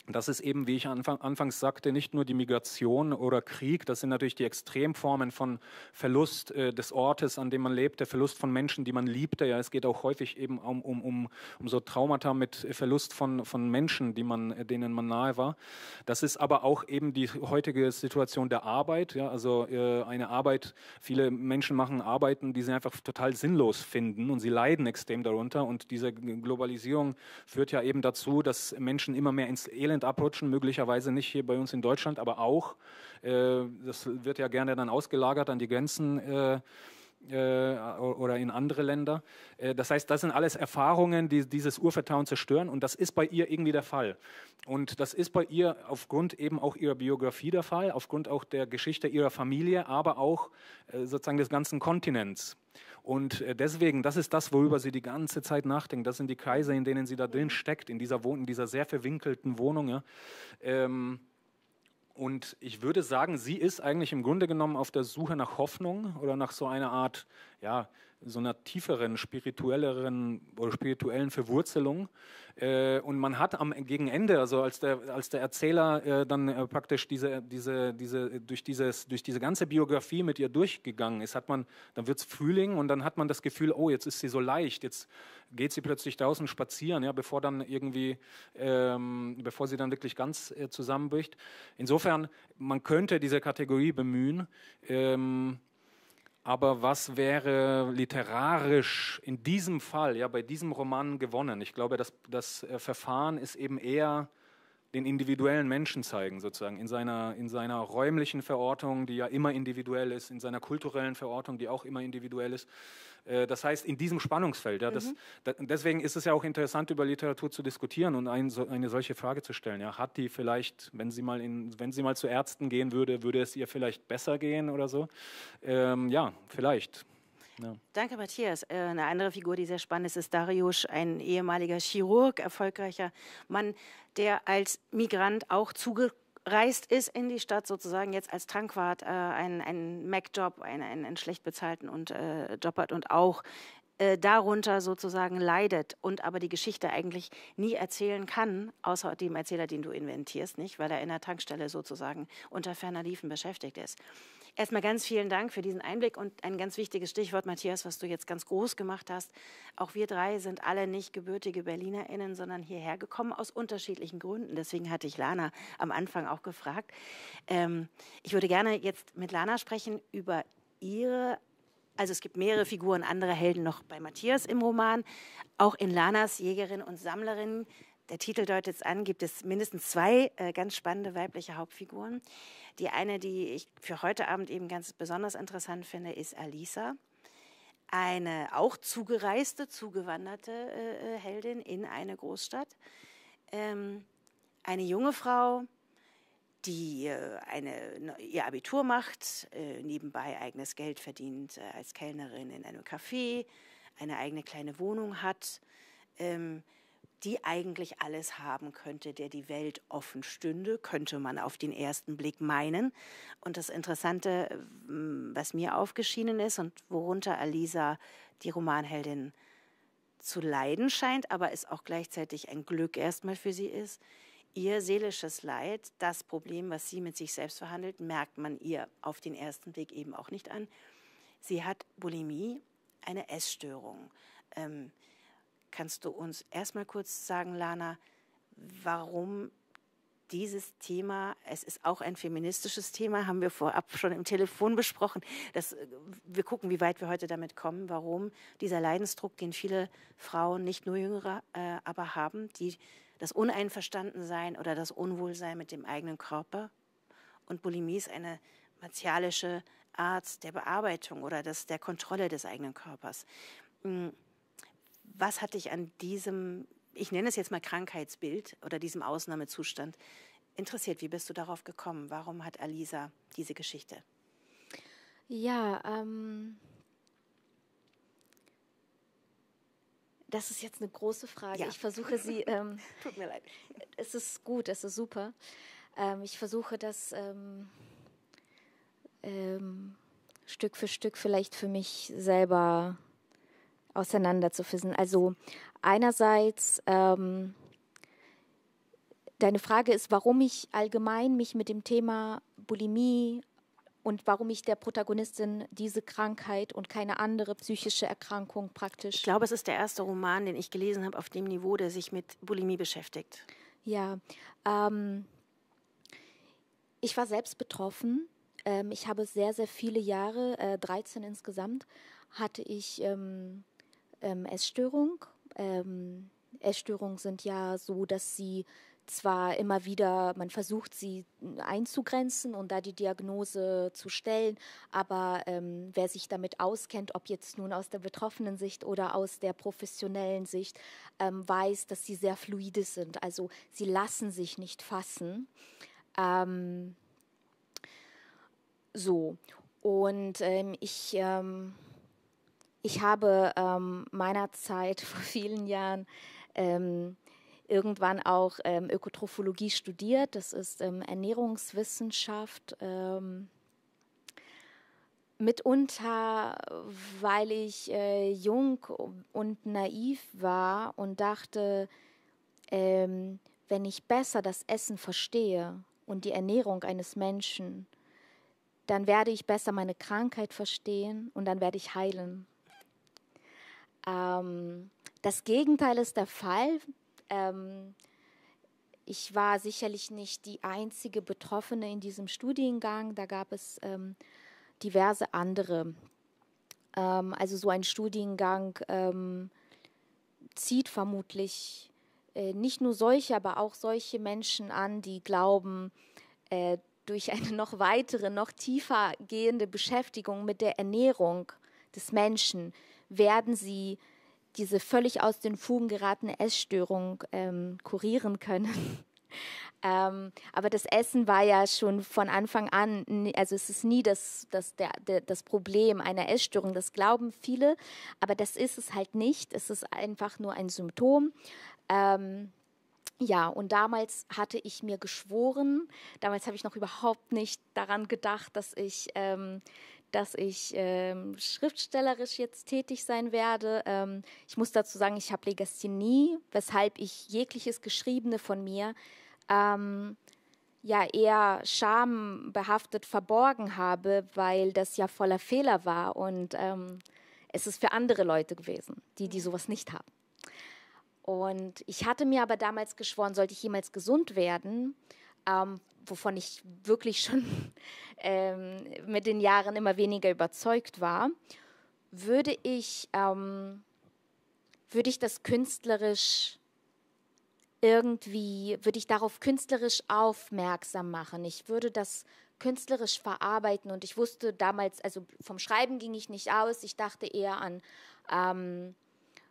das ist eben, wie ich anfang, anfangs sagte, nicht nur die Migration oder Krieg, das sind natürlich die Extremformen von Verlust äh, des Ortes, an dem man lebt, der Verlust von Menschen, die man liebte. Ja, es geht auch häufig eben um, um, um, um so Traumata mit Verlust von, von Menschen, die man, denen man nahe war. Das ist aber auch eben die heutige Situation der Arbeit. Ja, also äh, eine Arbeit, viele Menschen machen Arbeiten, die sie einfach total sinnlos finden und sie leiden extrem darunter. Und diese Globalisierung führt ja eben dazu, dass Menschen immer mehr ins Elend zunehmend abrutschen, möglicherweise nicht hier bei uns in Deutschland, aber auch. Äh, das wird ja gerne dann ausgelagert an die Grenzen äh, äh, oder in andere Länder. das heißt, das sind alles Erfahrungen, die dieses Urvertrauen zerstören und das ist bei ihr irgendwie der Fall. Und das ist bei ihr aufgrund eben auch ihrer Biografie der Fall, aufgrund auch der Geschichte ihrer Familie, aber auch sozusagen des ganzen Kontinents. Und äh, deswegen, das ist das, worüber sie die ganze Zeit nachdenkt. Das sind die Kreise, in denen sie da drin steckt, in dieser, in dieser sehr verwinkelten Wohnung. Ja. Ähm, und ich würde sagen, sie ist eigentlich im Grunde genommen auf der Suche nach Hoffnung oder nach so einer Art, ja, so einer tieferen, spirituelleren oder spirituellen Verwurzelung. Äh, und man hat am gegen Ende, also als der, als der Erzähler äh, dann äh, praktisch diese, diese, diese, durch, dieses, durch diese ganze Biografie mit ihr durchgegangen ist, hat man, dann wird es Frühling und dann hat man das Gefühl, oh, jetzt ist sie so leicht, jetzt geht sie plötzlich draußen spazieren, ja, bevor dann irgendwie, ähm, bevor sie dann wirklich ganz zusammenbricht. Insofern, man könnte diese Kategorie bemühen. Ähm, aber was wäre literarisch in diesem Fall, ja, bei diesem Roman gewonnen? Ich glaube, das, das äh, Verfahren ist eben eher den individuellen Menschen zeigen, sozusagen, in seiner, in seiner räumlichen Verortung, die ja immer individuell ist, in seiner kulturellen Verortung, die auch immer individuell ist. Äh, das heißt, in diesem Spannungsfeld, ja, das, mhm. deswegen ist es ja auch interessant, über Literatur zu diskutieren und ein, eine solche Frage zu stellen. Ja, hat die vielleicht, wenn sie, mal in, wenn sie mal zu Ärzten gehen würde, würde es ihr vielleicht besser gehen oder so? Ähm, ja, vielleicht. Ja. Danke, Matthias. Äh, eine andere Figur, die sehr spannend ist, ist Dariusz, ein ehemaliger Chirurg, erfolgreicher Mann, der als Migrant auch zugekommen reist ist in die Stadt sozusagen jetzt als Tankwart, äh, einen, einen Mac-Job, einen, einen, schlecht bezahlten und äh, Job hat und auch äh, darunter sozusagen leidet und aber die Geschichte eigentlich nie erzählen kann, außer dem Erzähler, den du inventierst, nicht, weil er in der Tankstelle sozusagen unter ferner Liefen beschäftigt ist. Erstmal ganz vielen Dank für diesen Einblick und ein ganz wichtiges Stichwort, Matthias, was du jetzt ganz groß gemacht hast. Auch wir drei sind alle nicht gebürtige BerlinerInnen, sondern hierher gekommen aus unterschiedlichen Gründen. Deswegen hatte ich Lana am Anfang auch gefragt. Ähm, ich würde gerne jetzt mit Lana sprechen über ihre also es gibt mehrere Figuren anderer Helden noch bei Matthias im Roman, auch in Lanas Jägerin und Sammlerin der Titel deutet es an, gibt es mindestens zwei äh, ganz spannende weibliche Hauptfiguren. Die eine, die ich für heute Abend eben ganz besonders interessant finde, ist Alisa, eine auch zugereiste, zugewanderte äh, äh Heldin in eine Großstadt. Ähm, eine junge Frau, die äh, eine, ihr Abitur macht, äh, nebenbei eigenes Geld verdient äh, als Kellnerin in einem Café, eine eigene kleine Wohnung hat. Ähm, die eigentlich alles haben könnte, der die Welt offen stünde, könnte man auf den ersten Blick meinen. Und das Interessante, äh, was mir aufgeschienen ist und worunter Alisa, die Romanheldin, zu leiden scheint, aber es auch gleichzeitig ein Glück erstmal für sie ist, ihr seelisches Leid, das Problem, was sie mit sich selbst verhandelt, merkt man ihr auf den ersten Blick eben auch nicht an. Sie hat Bulimie, eine Essstörung. Ähm, Kannst du uns erstmal kurz sagen, Lana, warum dieses Thema, es ist auch ein feministisches Thema, haben wir vorab schon im Telefon besprochen. Das, wir gucken, wie weit wir heute damit kommen, warum dieser Leidensdruck, den viele Frauen, nicht nur Jüngere, äh, aber haben, die das Uneinverstandensein oder das Unwohlsein mit dem eigenen Körper. Und Bulimie ist eine martialische Art der Bearbeitung oder des, der Kontrolle des eigenen Körpers. Mhm was hat dich an diesem, ich nenne es jetzt mal Krankheitsbild oder diesem Ausnahmezustand interessiert? Wie bist du darauf gekommen? Warum hat Alisa diese Geschichte? Ja, ähm, das ist jetzt eine große Frage. Ja. Ich versuche sie. Ähm, Tut mir leid. Es ist gut, es ist super. Ähm, ich versuche das ähm, ähm, Stück für Stück vielleicht für mich selber zu auseinanderzufissen. Also einerseits, ähm, deine Frage ist, warum ich allgemein mich mit dem Thema Bulimie und warum ich der Protagonistin diese Krankheit und keine andere psychische Erkrankung praktisch. Ich glaube, es ist der erste Roman, den ich gelesen habe auf dem Niveau, der sich mit Bulimie beschäftigt. Ja, ähm, ich war selbst betroffen. Ähm, ich habe sehr, sehr viele Jahre, äh, 13 insgesamt, hatte ich ähm, ähm, Essstörung. Ähm, Essstörungen sind ja so, dass sie zwar immer wieder, man versucht sie einzugrenzen und da die Diagnose zu stellen, aber ähm, wer sich damit auskennt, ob jetzt nun aus der betroffenen Sicht oder aus der professionellen Sicht, ähm, weiß, dass sie sehr fluide sind. Also sie lassen sich nicht fassen. Ähm, so. Und ähm, ich ähm, ich habe ähm, meiner Zeit vor vielen Jahren ähm, irgendwann auch ähm, Ökotrophologie studiert. Das ist ähm, Ernährungswissenschaft. Ähm, mitunter, weil ich äh, jung und naiv war und dachte, ähm, wenn ich besser das Essen verstehe und die Ernährung eines Menschen, dann werde ich besser meine Krankheit verstehen und dann werde ich heilen. Ähm, das Gegenteil ist der Fall. Ähm, ich war sicherlich nicht die einzige Betroffene in diesem Studiengang. Da gab es ähm, diverse andere. Ähm, also so ein Studiengang ähm, zieht vermutlich äh, nicht nur solche, aber auch solche Menschen an, die glauben, äh, durch eine noch weitere, noch tiefer gehende Beschäftigung mit der Ernährung des Menschen werden sie diese völlig aus den Fugen geratene Essstörung ähm, kurieren können. ähm, aber das Essen war ja schon von Anfang an, also es ist nie das, das, der, der, das Problem einer Essstörung, das glauben viele, aber das ist es halt nicht, es ist einfach nur ein Symptom. Ähm, ja, und damals hatte ich mir geschworen, damals habe ich noch überhaupt nicht daran gedacht, dass ich ähm, dass ich ähm, schriftstellerisch jetzt tätig sein werde. Ähm, ich muss dazu sagen, ich habe Legasthenie, weshalb ich jegliches Geschriebene von mir ähm, ja eher schambehaftet verborgen habe, weil das ja voller Fehler war und ähm, es ist für andere Leute gewesen, die, die sowas nicht haben. Und ich hatte mir aber damals geschworen, sollte ich jemals gesund werden, ähm, wovon ich wirklich schon ähm, mit den Jahren immer weniger überzeugt war, würde ich, ähm, würde ich das künstlerisch irgendwie, würde ich darauf künstlerisch aufmerksam machen. Ich würde das künstlerisch verarbeiten und ich wusste damals, also vom Schreiben ging ich nicht aus, ich dachte eher an ähm,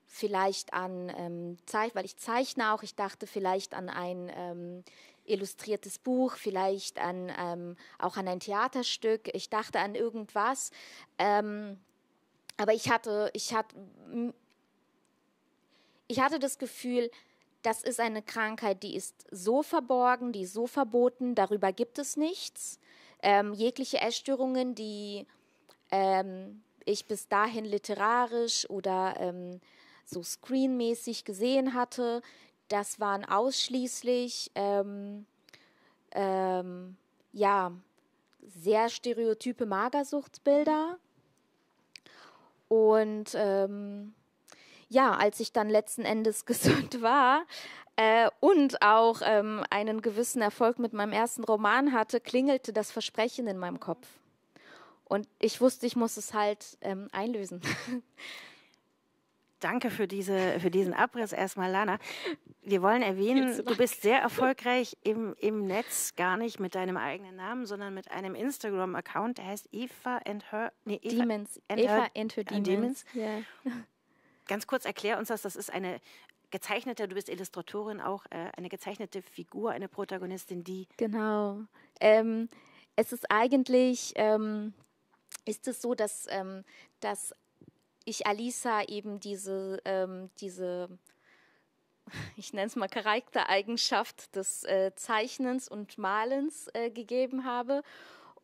vielleicht an ähm, Zeichen, weil ich zeichne auch, ich dachte vielleicht an ein ähm, illustriertes Buch, vielleicht an, ähm, auch an ein Theaterstück. Ich dachte an irgendwas. Ähm, aber ich hatte, ich, hatte, ich hatte das Gefühl, das ist eine Krankheit, die ist so verborgen, die ist so verboten, darüber gibt es nichts. Ähm, jegliche Essstörungen, die ähm, ich bis dahin literarisch oder ähm, so screenmäßig gesehen hatte, das waren ausschließlich ähm, ähm, ja sehr stereotype Magersuchtsbilder. Und ähm, ja, als ich dann letzten Endes gesund war äh, und auch ähm, einen gewissen Erfolg mit meinem ersten Roman hatte, klingelte das Versprechen in meinem Kopf. Und ich wusste, ich muss es halt ähm, einlösen. Danke für, diese, für diesen Abriss erstmal, Lana. Wir wollen erwähnen, du bist sehr erfolgreich im, im Netz, gar nicht mit deinem eigenen Namen, sondern mit einem Instagram-Account, der heißt Eva and Her nee, Eva Demons. And Eva her, and Her äh, Demons. Demons. Yeah. Ganz kurz erklär uns das. Das ist eine gezeichnete, du bist Illustratorin auch, äh, eine gezeichnete Figur, eine Protagonistin, die. Genau. Ähm, es ist eigentlich. Ähm, ist es so, dass, ähm, dass ich Alisa eben diese, ähm, diese ich nenne es mal Charaktereigenschaft des äh, Zeichnens und Malens äh, gegeben habe.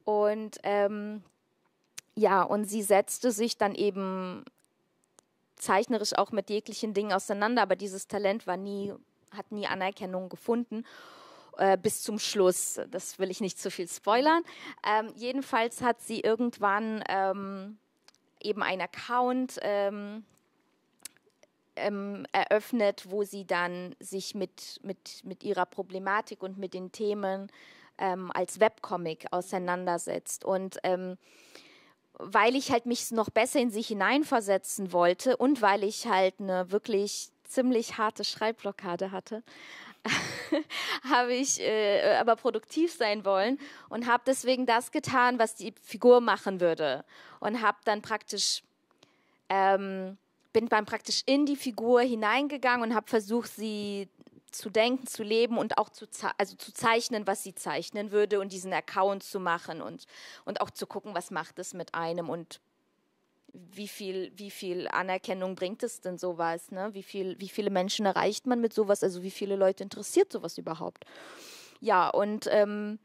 Und ähm, ja, und sie setzte sich dann eben zeichnerisch auch mit jeglichen Dingen auseinander, aber dieses Talent war nie, hat nie Anerkennung gefunden äh, bis zum Schluss. Das will ich nicht zu viel spoilern. Ähm, jedenfalls hat sie irgendwann ähm, eben einen Account ähm, ähm, eröffnet, wo sie dann sich mit, mit, mit ihrer Problematik und mit den Themen ähm, als Webcomic auseinandersetzt. Und ähm, weil ich halt mich noch besser in sich hineinversetzen wollte und weil ich halt eine wirklich ziemlich harte Schreibblockade hatte, habe ich äh, aber produktiv sein wollen und habe deswegen das getan, was die Figur machen würde. Und habe dann praktisch, ähm, bin dann praktisch in die Figur hineingegangen und habe versucht, sie zu denken, zu leben und auch zu, also zu zeichnen, was sie zeichnen würde und diesen Account zu machen und, und auch zu gucken, was macht es mit einem und wie viel, wie viel Anerkennung bringt es denn sowas? Ne? Wie, viel, wie viele Menschen erreicht man mit sowas? Also wie viele Leute interessiert sowas überhaupt? Ja, und ähm,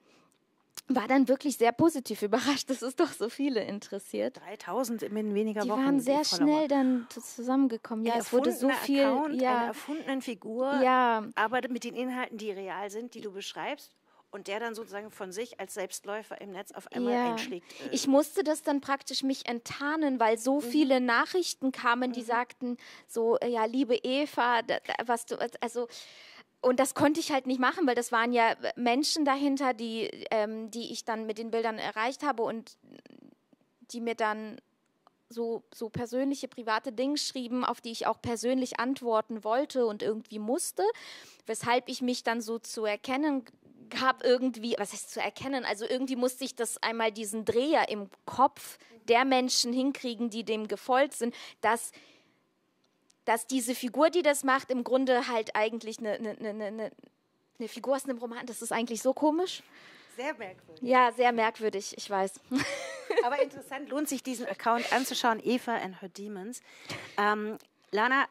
war dann wirklich sehr positiv überrascht, dass es doch so viele interessiert. 3000 in weniger die Wochen. Die waren sehr schnell dann zusammengekommen. Ja, Ein es wurde so viel. Account, ja, erfundenen Figur. Ja. Aber mit den Inhalten, die real sind, die du beschreibst und der dann sozusagen von sich als Selbstläufer im Netz auf einmal ja. einschlägt. Äh. Ich musste das dann praktisch mich enttarnen, weil so mhm. viele Nachrichten kamen, die mhm. sagten so, äh, ja, liebe Eva, da, da, was du, also und das konnte ich halt nicht machen, weil das waren ja Menschen dahinter, die, ähm, die ich dann mit den Bildern erreicht habe und die mir dann so, so persönliche, private Dinge schrieben, auf die ich auch persönlich antworten wollte und irgendwie musste, weshalb ich mich dann so zu erkennen gab irgendwie, was heißt zu erkennen, also irgendwie musste ich das einmal diesen Dreher im Kopf der Menschen hinkriegen, die dem gefolgt sind, dass, dass diese Figur, die das macht, im Grunde halt eigentlich eine, eine, eine, eine Figur aus einem Roman, das ist eigentlich so komisch. Sehr merkwürdig. Ja, sehr merkwürdig, ich weiß. Aber interessant, lohnt sich diesen Account anzuschauen, Eva and her Demons. Ähm, Lana,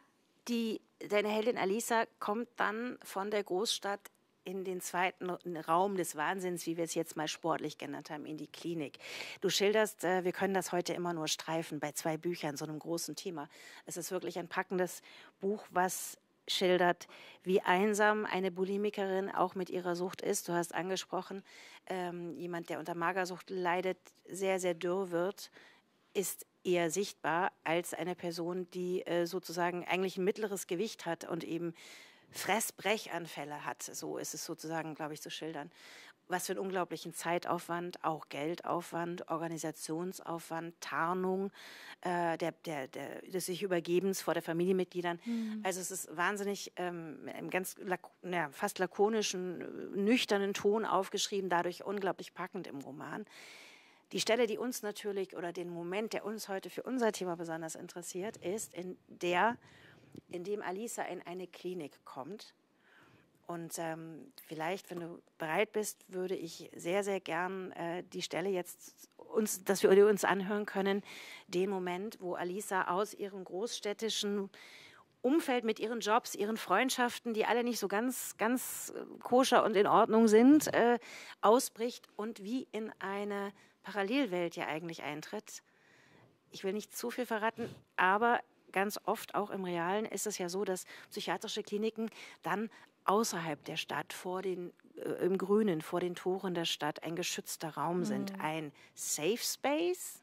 die, deine Heldin Alisa kommt dann von der Großstadt in den zweiten Raum des Wahnsinns, wie wir es jetzt mal sportlich genannt haben, in die Klinik. Du schilderst, äh, wir können das heute immer nur streifen bei zwei Büchern, so einem großen Thema. Es ist wirklich ein packendes Buch, was schildert, wie einsam eine Bulimikerin auch mit ihrer Sucht ist. Du hast angesprochen, ähm, jemand, der unter Magersucht leidet, sehr, sehr dürr wird, ist eher sichtbar als eine Person, die äh, sozusagen eigentlich ein mittleres Gewicht hat und eben Fressbrechanfälle hat. So ist es sozusagen, glaube ich, zu schildern. Was für einen unglaublichen Zeitaufwand, auch Geldaufwand, Organisationsaufwand, Tarnung äh, der, der, der, des sich Übergebens vor der Familienmitgliedern. Mhm. Also es ist wahnsinnig ähm, im ganz na, fast lakonischen, äh, nüchternen Ton aufgeschrieben, dadurch unglaublich packend im Roman. Die Stelle, die uns natürlich oder den Moment, der uns heute für unser Thema besonders interessiert, ist in der in dem Alisa in eine Klinik kommt. Und ähm, vielleicht, wenn du bereit bist, würde ich sehr, sehr gern äh, die Stelle jetzt uns, dass wir uns anhören können, den Moment, wo Alisa aus ihrem großstädtischen Umfeld mit ihren Jobs, ihren Freundschaften, die alle nicht so ganz, ganz koscher und in Ordnung sind, äh, ausbricht und wie in eine Parallelwelt ja eigentlich eintritt. Ich will nicht zu viel verraten, aber ganz oft auch im Realen ist es ja so, dass psychiatrische Kliniken dann außerhalb der Stadt, vor den, äh, im Grünen, vor den Toren der Stadt ein geschützter Raum mhm. sind. Ein Safe Space,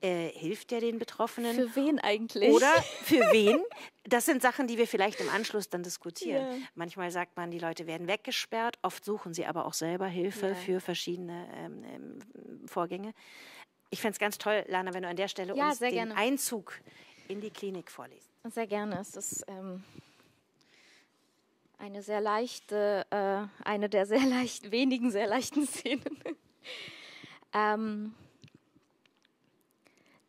äh, hilft der den Betroffenen? Für wen eigentlich? Oder für wen? Das sind Sachen, die wir vielleicht im Anschluss dann diskutieren. Yeah. Manchmal sagt man, die Leute werden weggesperrt, oft suchen sie aber auch selber Hilfe yeah. für verschiedene ähm, ähm Vorgänge. Ich fände es ganz toll, Lana, wenn du an der Stelle ja, uns den gerne. Einzug in die Klinik vorlesen? Sehr gerne. Es ist ähm, eine sehr leichte, äh, eine der sehr leicht, wenigen sehr leichten Szenen. ähm,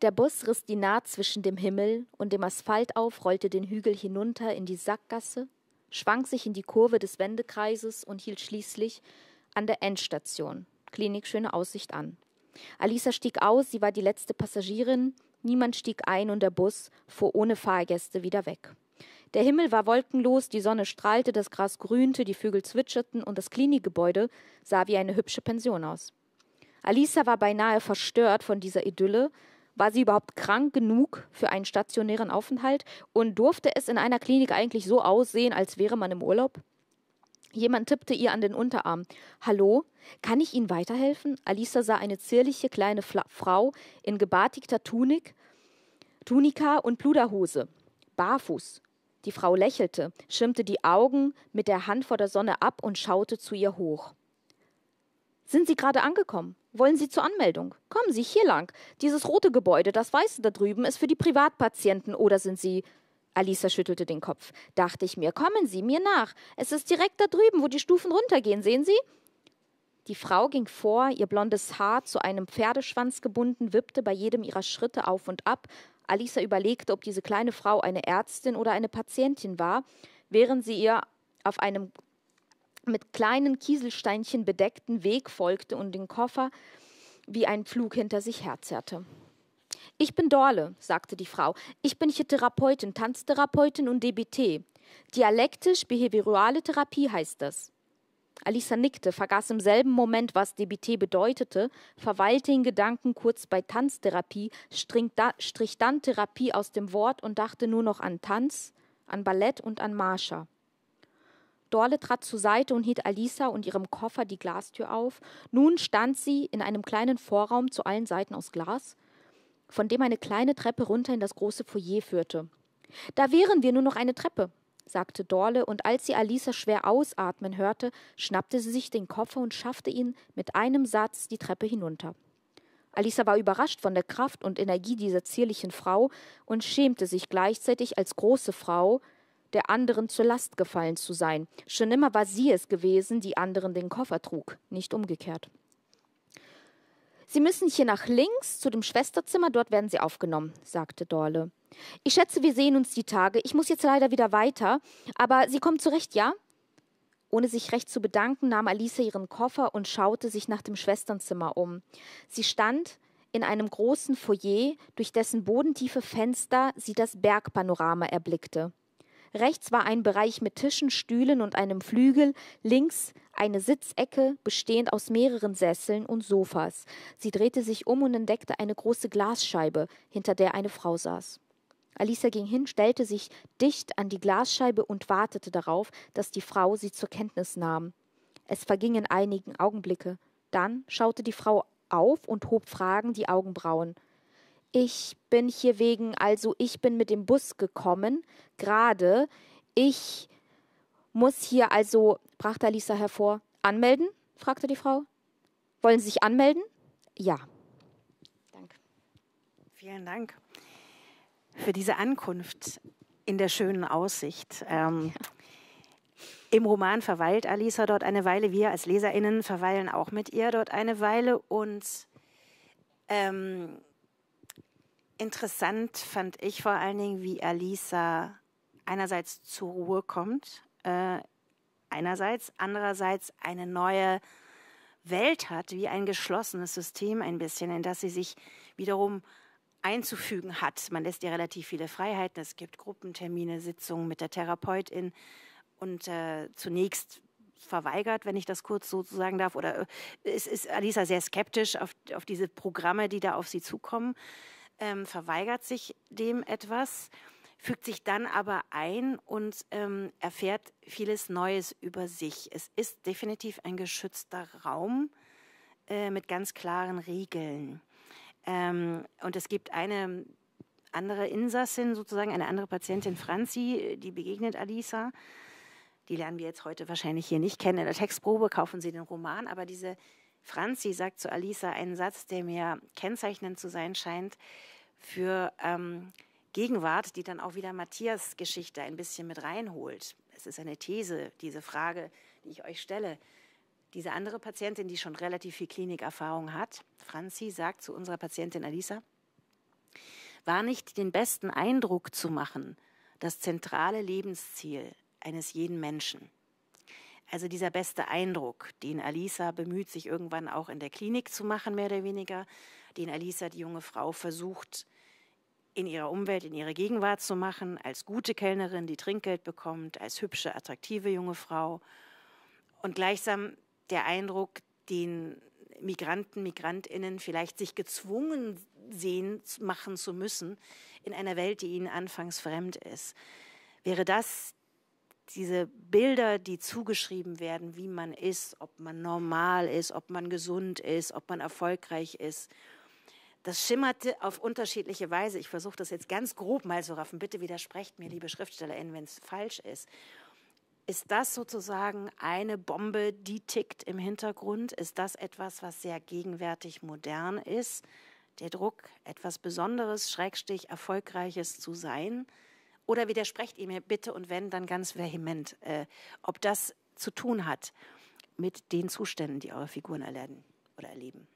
der Bus riss die Naht zwischen dem Himmel und dem Asphalt auf, rollte den Hügel hinunter in die Sackgasse, schwang sich in die Kurve des Wendekreises und hielt schließlich an der Endstation, Klinik Schöne Aussicht an. Alisa stieg aus, sie war die letzte Passagierin, Niemand stieg ein und der Bus fuhr ohne Fahrgäste wieder weg. Der Himmel war wolkenlos, die Sonne strahlte, das Gras grünte, die Vögel zwitscherten und das Klinikgebäude sah wie eine hübsche Pension aus. Alisa war beinahe verstört von dieser Idylle. War sie überhaupt krank genug für einen stationären Aufenthalt und durfte es in einer Klinik eigentlich so aussehen, als wäre man im Urlaub? Jemand tippte ihr an den Unterarm. Hallo, kann ich Ihnen weiterhelfen? Alisa sah eine zierliche kleine Fla Frau in gebartigter Tunik, Tunika und Pluderhose, barfuß. Die Frau lächelte, schirmte die Augen mit der Hand vor der Sonne ab und schaute zu ihr hoch. Sind Sie gerade angekommen? Wollen Sie zur Anmeldung? Kommen Sie hier lang. Dieses rote Gebäude, das weiße da drüben, ist für die Privatpatienten. Oder sind Sie Alisa schüttelte den Kopf. Dachte ich mir, kommen Sie mir nach. Es ist direkt da drüben, wo die Stufen runtergehen, sehen Sie? Die Frau ging vor, ihr blondes Haar zu einem Pferdeschwanz gebunden, wippte bei jedem ihrer Schritte auf und ab. Alisa überlegte, ob diese kleine Frau eine Ärztin oder eine Patientin war, während sie ihr auf einem mit kleinen Kieselsteinchen bedeckten Weg folgte und den Koffer wie einen Pflug hinter sich herzerrte. Ich bin Dorle, sagte die Frau. Ich bin hier Therapeutin, Tanztherapeutin und DBT. Dialektisch-behaviorale Therapie heißt das. Alisa nickte, vergaß im selben Moment, was DBT bedeutete, verweilte in Gedanken kurz bei Tanztherapie, strich dann Therapie aus dem Wort und dachte nur noch an Tanz, an Ballett und an Marsha. Dorle trat zur Seite und hielt Alisa und ihrem Koffer die Glastür auf. Nun stand sie in einem kleinen Vorraum zu allen Seiten aus Glas, von dem eine kleine Treppe runter in das große Foyer führte. Da wären wir nur noch eine Treppe, sagte Dorle, und als sie Alisa schwer ausatmen hörte, schnappte sie sich den Koffer und schaffte ihn mit einem Satz die Treppe hinunter. Alisa war überrascht von der Kraft und Energie dieser zierlichen Frau und schämte sich gleichzeitig als große Frau der anderen zur Last gefallen zu sein. Schon immer war sie es gewesen, die anderen den Koffer trug, nicht umgekehrt. Sie müssen hier nach links zu dem Schwesterzimmer, dort werden Sie aufgenommen, sagte Dorle. Ich schätze, wir sehen uns die Tage. Ich muss jetzt leider wieder weiter, aber Sie kommen zurecht, ja? Ohne sich recht zu bedanken, nahm Alice ihren Koffer und schaute sich nach dem Schwesternzimmer um. Sie stand in einem großen Foyer, durch dessen bodentiefe Fenster sie das Bergpanorama erblickte. Rechts war ein Bereich mit Tischen, Stühlen und einem Flügel, links eine Sitzecke bestehend aus mehreren Sesseln und Sofas. Sie drehte sich um und entdeckte eine große Glasscheibe, hinter der eine Frau saß. Alisa ging hin, stellte sich dicht an die Glasscheibe und wartete darauf, dass die Frau sie zur Kenntnis nahm. Es vergingen einigen Augenblicke. Dann schaute die Frau auf und hob fragend die Augenbrauen ich bin hier wegen, also ich bin mit dem Bus gekommen, gerade, ich muss hier also, brachte Alisa hervor, anmelden? fragte die Frau. Wollen Sie sich anmelden? Ja. Danke. Vielen Dank für diese Ankunft in der schönen Aussicht. Ähm, ja. Im Roman verweilt Alisa dort eine Weile. Wir als LeserInnen verweilen auch mit ihr dort eine Weile und ähm, interessant fand ich vor allen Dingen, wie Alisa einerseits zur Ruhe kommt, äh, einerseits, andererseits eine neue Welt hat, wie ein geschlossenes System ein bisschen, in das sie sich wiederum einzufügen hat. Man lässt ihr relativ viele Freiheiten. Es gibt Gruppentermine, Sitzungen mit der Therapeutin. Und äh, zunächst verweigert, wenn ich das kurz sozusagen darf, oder äh, es ist Alisa sehr skeptisch auf, auf diese Programme, die da auf sie zukommen ähm, verweigert sich dem etwas, fügt sich dann aber ein und ähm, erfährt vieles Neues über sich. Es ist definitiv ein geschützter Raum äh, mit ganz klaren Regeln. Ähm, und es gibt eine andere Insassin, sozusagen eine andere Patientin, Franzi, die begegnet Alisa. Die lernen wir jetzt heute wahrscheinlich hier nicht kennen in der Textprobe, kaufen sie den Roman, aber diese Franzi sagt zu Alisa einen Satz, der mir kennzeichnend zu sein scheint für ähm, Gegenwart, die dann auch wieder Matthias Geschichte ein bisschen mit reinholt. Es ist eine These, diese Frage, die ich euch stelle. Diese andere Patientin, die schon relativ viel Klinikerfahrung hat, Franzi, sagt zu unserer Patientin Alisa, war nicht den besten Eindruck zu machen, das zentrale Lebensziel eines jeden Menschen. Also dieser beste Eindruck, den Alisa bemüht, sich irgendwann auch in der Klinik zu machen, mehr oder weniger, den Alisa, die junge Frau, versucht in ihrer Umwelt, in ihrer Gegenwart zu machen, als gute Kellnerin, die Trinkgeld bekommt, als hübsche, attraktive junge Frau. Und gleichsam der Eindruck, den Migranten, Migrantinnen vielleicht sich gezwungen sehen, machen zu müssen in einer Welt, die ihnen anfangs fremd ist. Wäre das diese Bilder, die zugeschrieben werden, wie man ist, ob man normal ist, ob man gesund ist, ob man erfolgreich ist, das schimmerte auf unterschiedliche Weise. Ich versuche das jetzt ganz grob mal zu raffen. Bitte widersprecht mir, liebe SchriftstellerInnen, wenn es falsch ist. Ist das sozusagen eine Bombe, die tickt im Hintergrund? Ist das etwas, was sehr gegenwärtig modern ist? Der Druck, etwas Besonderes, Schrägstich, Erfolgreiches zu sein? Oder widersprecht ihr mir bitte und wenn, dann ganz vehement, äh, ob das zu tun hat mit den Zuständen, die eure Figuren erleben oder erleben.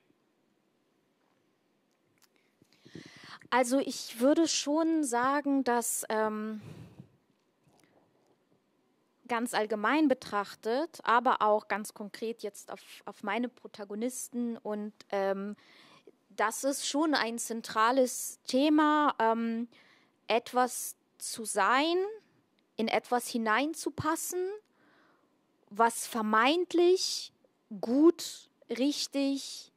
Also ich würde schon sagen, dass ähm, ganz allgemein betrachtet, aber auch ganz konkret jetzt auf, auf meine Protagonisten und ähm, das ist schon ein zentrales Thema, ähm, etwas zu sein, in etwas hineinzupassen, was vermeintlich gut, richtig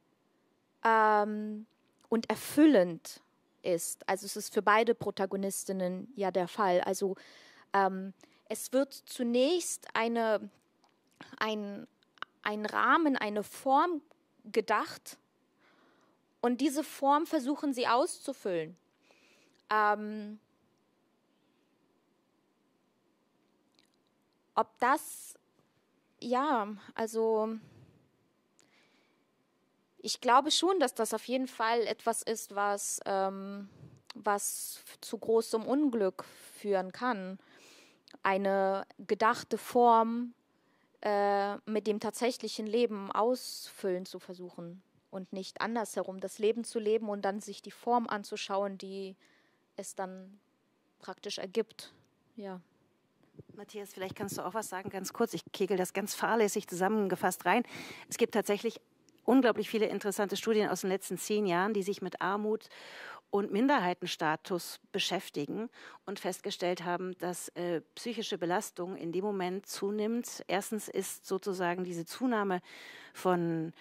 ähm, und erfüllend ist. Also es ist für beide Protagonistinnen ja der Fall. Also ähm, es wird zunächst eine, ein, ein Rahmen, eine Form gedacht und diese Form versuchen sie auszufüllen. Ähm, ob das, ja, also ich glaube schon, dass das auf jeden Fall etwas ist, was, ähm, was zu großem Unglück führen kann. Eine gedachte Form äh, mit dem tatsächlichen Leben ausfüllen zu versuchen und nicht andersherum das Leben zu leben und dann sich die Form anzuschauen, die es dann praktisch ergibt. Ja. Matthias, vielleicht kannst du auch was sagen, ganz kurz. Ich kegel das ganz fahrlässig zusammengefasst rein. Es gibt tatsächlich unglaublich viele interessante Studien aus den letzten zehn Jahren, die sich mit Armut und Minderheitenstatus beschäftigen und festgestellt haben, dass äh, psychische Belastung in dem Moment zunimmt. Erstens ist sozusagen diese Zunahme von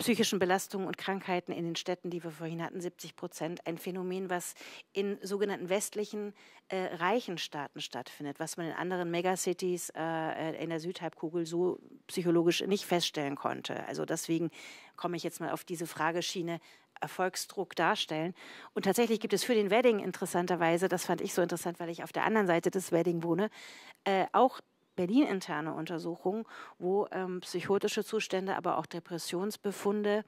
psychischen Belastungen und Krankheiten in den Städten, die wir vorhin hatten, 70 Prozent. Ein Phänomen, was in sogenannten westlichen äh, reichen Staaten stattfindet, was man in anderen Megacities äh, äh, in der Südhalbkugel so psychologisch nicht feststellen konnte. Also deswegen komme ich jetzt mal auf diese Frageschiene, Erfolgsdruck darstellen. Und tatsächlich gibt es für den Wedding interessanterweise, das fand ich so interessant, weil ich auf der anderen Seite des Wedding wohne, äh, auch Berlin-interne Untersuchung, wo ähm, psychotische Zustände, aber auch Depressionsbefunde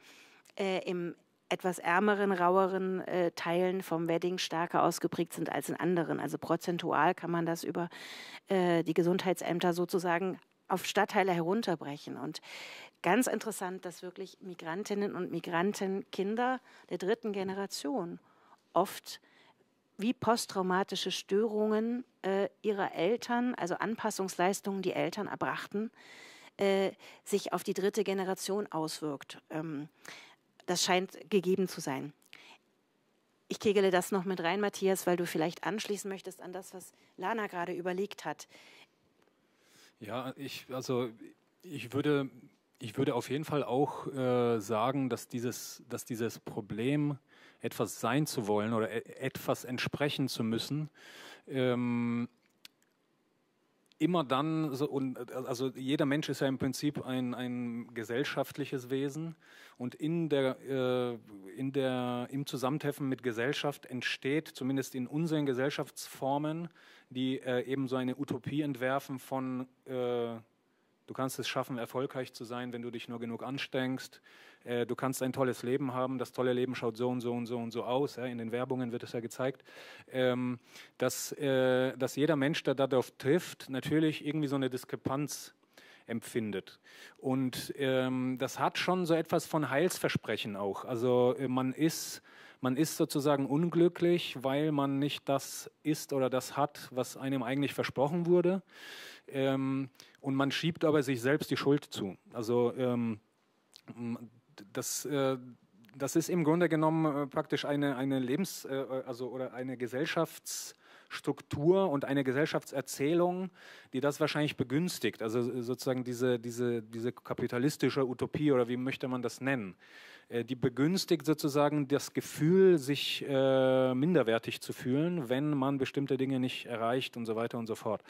äh, im etwas ärmeren, raueren äh, Teilen vom Wedding stärker ausgeprägt sind als in anderen. Also prozentual kann man das über äh, die Gesundheitsämter sozusagen auf Stadtteile herunterbrechen. Und ganz interessant, dass wirklich Migrantinnen und Migranten, Kinder der dritten Generation oft wie posttraumatische Störungen äh, ihrer Eltern, also Anpassungsleistungen, die Eltern erbrachten, äh, sich auf die dritte Generation auswirkt. Ähm, das scheint gegeben zu sein. Ich kegele das noch mit rein, Matthias, weil du vielleicht anschließen möchtest an das, was Lana gerade überlegt hat. Ja, ich, also ich würde, ich würde auf jeden Fall auch äh, sagen, dass dieses, dass dieses Problem etwas sein zu wollen oder e, etwas entsprechen zu müssen. Ähm, immer dann, so, und, also jeder Mensch ist ja im Prinzip ein, ein gesellschaftliches Wesen und in der, äh, in der, im Zusammentreffen mit Gesellschaft entsteht, zumindest in unseren Gesellschaftsformen, die äh, eben so eine Utopie entwerfen von äh, Du kannst es schaffen, erfolgreich zu sein, wenn du dich nur genug anstrengst. Äh, du kannst ein tolles Leben haben. Das tolle Leben schaut so und so und so und so aus. In den Werbungen wird es ja gezeigt. Ähm, dass, äh, dass jeder Mensch, der darauf trifft, natürlich irgendwie so eine Diskrepanz empfindet. Und ähm, das hat schon so etwas von Heilsversprechen auch. Also äh, man ist man ist sozusagen unglücklich, weil man nicht das ist oder das hat, was einem eigentlich versprochen wurde. Ähm, und man schiebt aber sich selbst die Schuld zu. Also ähm, das, äh, das ist im Grunde genommen äh, praktisch eine, eine Lebens- äh, also, oder eine Gesellschafts- Struktur und eine Gesellschaftserzählung, die das wahrscheinlich begünstigt. Also äh, sozusagen diese, diese, diese kapitalistische Utopie oder wie möchte man das nennen? Äh, die begünstigt sozusagen das Gefühl, sich äh, minderwertig zu fühlen, wenn man bestimmte Dinge nicht erreicht und so weiter und so fort.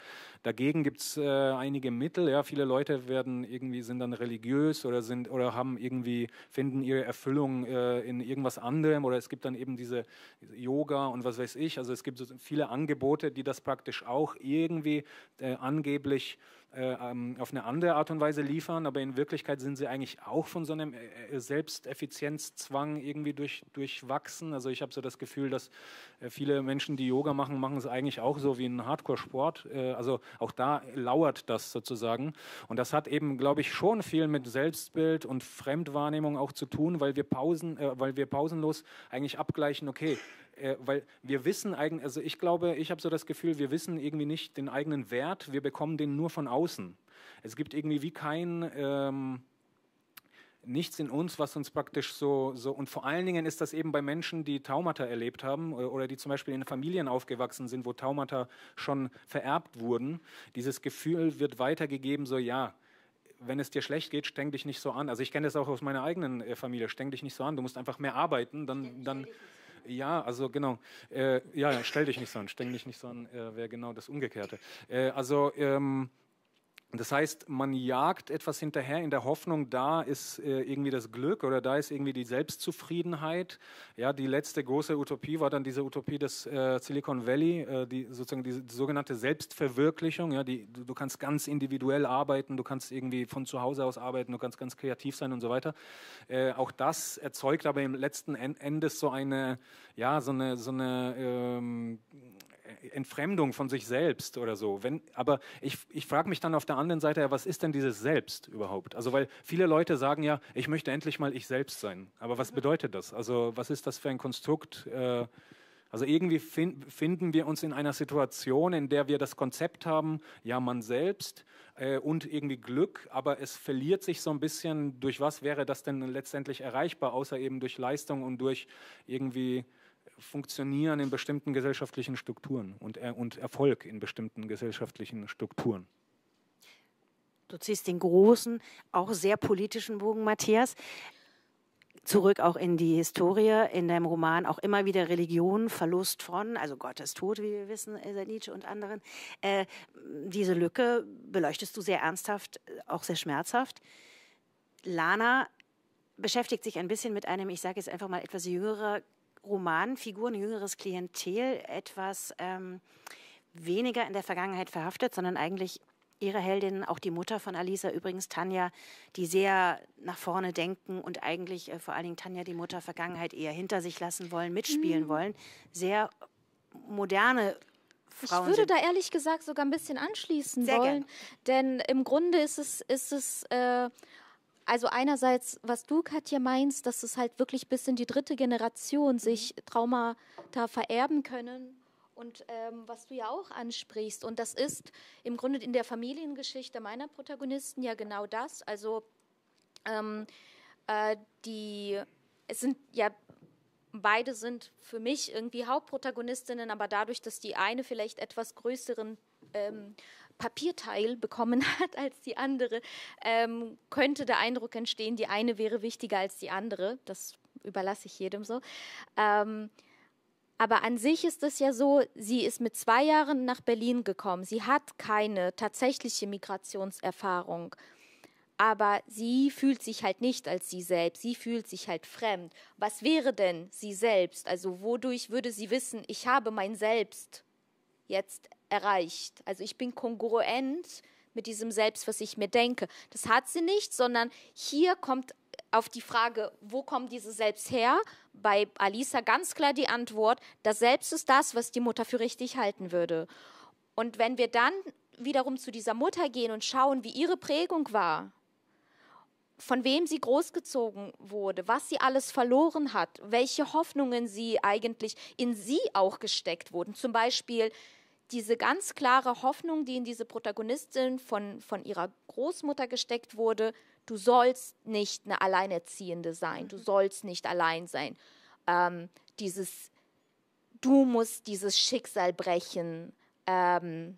Dagegen gibt es äh, einige Mittel. Ja, viele Leute werden irgendwie sind dann religiös oder sind oder haben irgendwie finden ihre Erfüllung äh, in irgendwas anderem oder es gibt dann eben diese Yoga und was weiß ich. Also es gibt so viele Angebote, die das praktisch auch irgendwie äh, angeblich äh, ähm, auf eine andere Art und Weise liefern, aber in Wirklichkeit sind sie eigentlich auch von so einem äh, äh, Selbsteffizienzzwang irgendwie durch, durchwachsen. Also ich habe so das Gefühl, dass viele Menschen, die Yoga machen, machen es eigentlich auch so wie ein Hardcore-Sport. also auch da lauert das sozusagen. Und das hat eben, glaube ich, schon viel mit Selbstbild und Fremdwahrnehmung auch zu tun, weil wir Pausen, äh, weil wir pausenlos eigentlich abgleichen, okay, äh, weil wir wissen eigentlich, also ich glaube, ich habe so das Gefühl, wir wissen irgendwie nicht den eigenen Wert, wir bekommen den nur von außen. Es gibt irgendwie wie kein... Ähm, nichts in uns, was uns praktisch so, so, und vor allen Dingen ist das eben bei Menschen, die Traumata erlebt haben äh, oder die zum Beispiel in Familien aufgewachsen sind, wo Traumata schon vererbt wurden, dieses Gefühl wird weitergegeben, so ja, wenn es dir schlecht geht, streng dich nicht so an. Also ich kenne das auch aus meiner eigenen äh, Familie, streng dich nicht so an, du musst einfach mehr arbeiten, dann... dann ja, also genau. Äh, ja, stell dich nicht so an, stell dich nicht so an, äh, wäre genau das Umgekehrte. Äh, also, ähm, das heißt, man jagt etwas hinterher in der Hoffnung, da ist äh, irgendwie das Glück oder da ist irgendwie die Selbstzufriedenheit. Ja, die letzte große Utopie war dann diese Utopie des äh, Silicon Valley, äh, die sozusagen diese die sogenannte Selbstverwirklichung. Ja, die, du, du kannst ganz individuell arbeiten, du kannst irgendwie von zu Hause aus arbeiten, du kannst ganz kreativ sein und so weiter. Äh, auch das erzeugt aber im letzten Endes so eine, ja, so eine, so eine ähm, Entfremdung von sich selbst oder so. Wenn, aber ich, ich frage mich dann auf der anderen Seite, ja, was ist denn dieses Selbst überhaupt? Also, weil viele Leute sagen ja, ich möchte endlich mal ich selbst sein. Aber was bedeutet das? Also, was ist das für ein Konstrukt? Äh, also irgendwie fin finden wir uns in einer Situation, in der wir das Konzept haben, ja, man selbst äh, und irgendwie Glück, aber es verliert sich so ein bisschen, durch was wäre das denn letztendlich erreichbar, außer eben durch Leistung und durch irgendwie Funktionieren in bestimmten gesellschaftlichen Strukturen und, äh, und Erfolg in bestimmten gesellschaftlichen Strukturen. Du ziehst den großen, auch sehr politischen Bogen, Matthias zurück auch in die Historie, in deinem Roman auch immer wieder Religion, Verlust von, also Gottes Tod, wie wir wissen, äh, seit Nietzsche und anderen. Äh, diese Lücke beleuchtest du sehr ernsthaft, äh, auch sehr schmerzhaft. Lana beschäftigt sich ein bisschen mit einem, ich sage jetzt einfach mal etwas jüngerer Romanfiguren, jüngeres Klientel etwas ähm, weniger in der Vergangenheit verhaftet, sondern eigentlich ihre Heldin, auch die Mutter von Alisa übrigens, Tanja, die sehr nach vorne denken und eigentlich äh, vor allen Dingen Tanja, die Mutter Vergangenheit, eher hinter sich lassen wollen, mitspielen mhm. wollen. Sehr moderne Frauen ich würde da ehrlich gesagt sogar ein bisschen anschließen wollen, gerne. denn im Grunde ist es, ist es äh, also einerseits, was du, Katja, meinst, dass es halt wirklich bis in die dritte Generation mhm. sich Traumata vererben können. Und ähm, was du ja auch ansprichst, und das ist im Grunde in der Familiengeschichte meiner Protagonisten ja genau das. Also ähm, äh, die, es sind ja beide sind für mich irgendwie Hauptprotagonistinnen, aber dadurch, dass die eine vielleicht etwas größeren ähm, Papierteil bekommen hat als die andere, ähm, könnte der Eindruck entstehen, die eine wäre wichtiger als die andere. Das überlasse ich jedem so. Ähm, aber an sich ist es ja so, sie ist mit zwei Jahren nach Berlin gekommen. Sie hat keine tatsächliche Migrationserfahrung. Aber sie fühlt sich halt nicht als sie selbst. Sie fühlt sich halt fremd. Was wäre denn sie selbst? Also wodurch würde sie wissen, ich habe mein Selbst jetzt erreicht. Also ich bin kongruent mit diesem Selbst, was ich mir denke. Das hat sie nicht, sondern hier kommt auf die Frage, wo kommt dieses Selbst her? Bei Alisa ganz klar die Antwort, das Selbst ist das, was die Mutter für richtig halten würde. Und wenn wir dann wiederum zu dieser Mutter gehen und schauen, wie ihre Prägung war, von wem sie großgezogen wurde, was sie alles verloren hat, welche Hoffnungen sie eigentlich in sie auch gesteckt wurden. Zum Beispiel, diese ganz klare Hoffnung, die in diese Protagonistin von, von ihrer Großmutter gesteckt wurde, du sollst nicht eine Alleinerziehende sein, du mhm. sollst nicht allein sein. Ähm, dieses, du musst dieses Schicksal brechen ähm,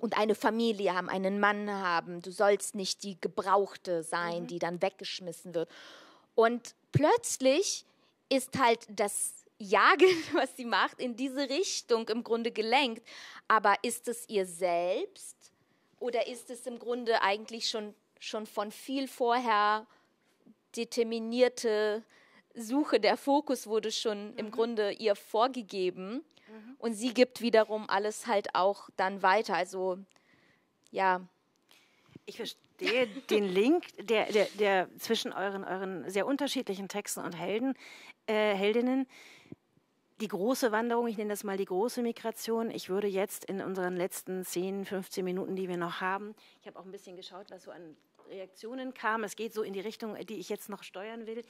und eine Familie haben, einen Mann haben, du sollst nicht die Gebrauchte sein, mhm. die dann weggeschmissen wird. Und plötzlich ist halt das Jagen, was sie macht, in diese Richtung im Grunde gelenkt. Aber ist es ihr selbst oder ist es im Grunde eigentlich schon, schon von viel vorher determinierte Suche? Der Fokus wurde schon mhm. im Grunde ihr vorgegeben mhm. und sie gibt wiederum alles halt auch dann weiter. Also ja. Ich verstehe den, den Link, der, der, der zwischen euren, euren sehr unterschiedlichen Texten und Helden, äh, Heldinnen, die große Wanderung, ich nenne das mal die große Migration. Ich würde jetzt in unseren letzten 10, 15 Minuten, die wir noch haben, ich habe auch ein bisschen geschaut, was so an Reaktionen kam. Es geht so in die Richtung, die ich jetzt noch steuern will.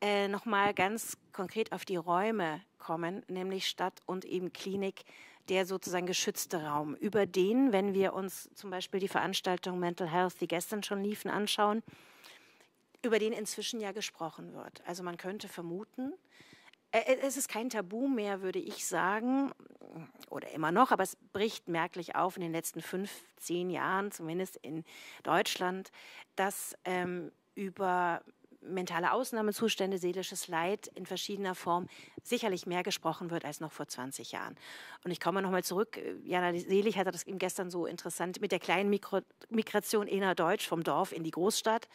Äh, Nochmal ganz konkret auf die Räume kommen, nämlich Stadt und eben Klinik der sozusagen geschützte Raum, über den, wenn wir uns zum Beispiel die Veranstaltung Mental Health, die gestern schon liefen, anschauen, über den inzwischen ja gesprochen wird. Also man könnte vermuten, äh, äh, es ist kein Tabu mehr, würde ich sagen, oder immer noch, aber es bricht merklich auf in den letzten fünf, zehn Jahren, zumindest in Deutschland, dass ähm, über mentale Ausnahmezustände, seelisches Leid in verschiedener Form sicherlich mehr gesprochen wird als noch vor 20 Jahren. Und ich komme nochmal zurück. Jana Selig hatte das eben gestern so interessant mit der kleinen Mikro Migration innerdeutsch vom Dorf in die Großstadt.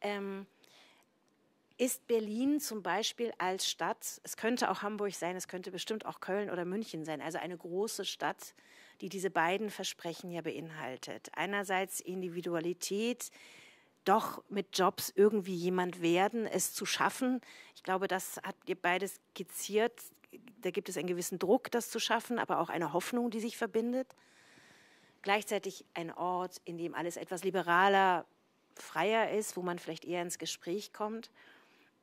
Ähm, ist Berlin zum Beispiel als Stadt, es könnte auch Hamburg sein, es könnte bestimmt auch Köln oder München sein, also eine große Stadt, die diese beiden Versprechen ja beinhaltet. Einerseits Individualität, doch mit Jobs irgendwie jemand werden, es zu schaffen. Ich glaube, das habt ihr beides skizziert. Da gibt es einen gewissen Druck, das zu schaffen, aber auch eine Hoffnung, die sich verbindet. Gleichzeitig ein Ort, in dem alles etwas liberaler, freier ist, wo man vielleicht eher ins Gespräch kommt.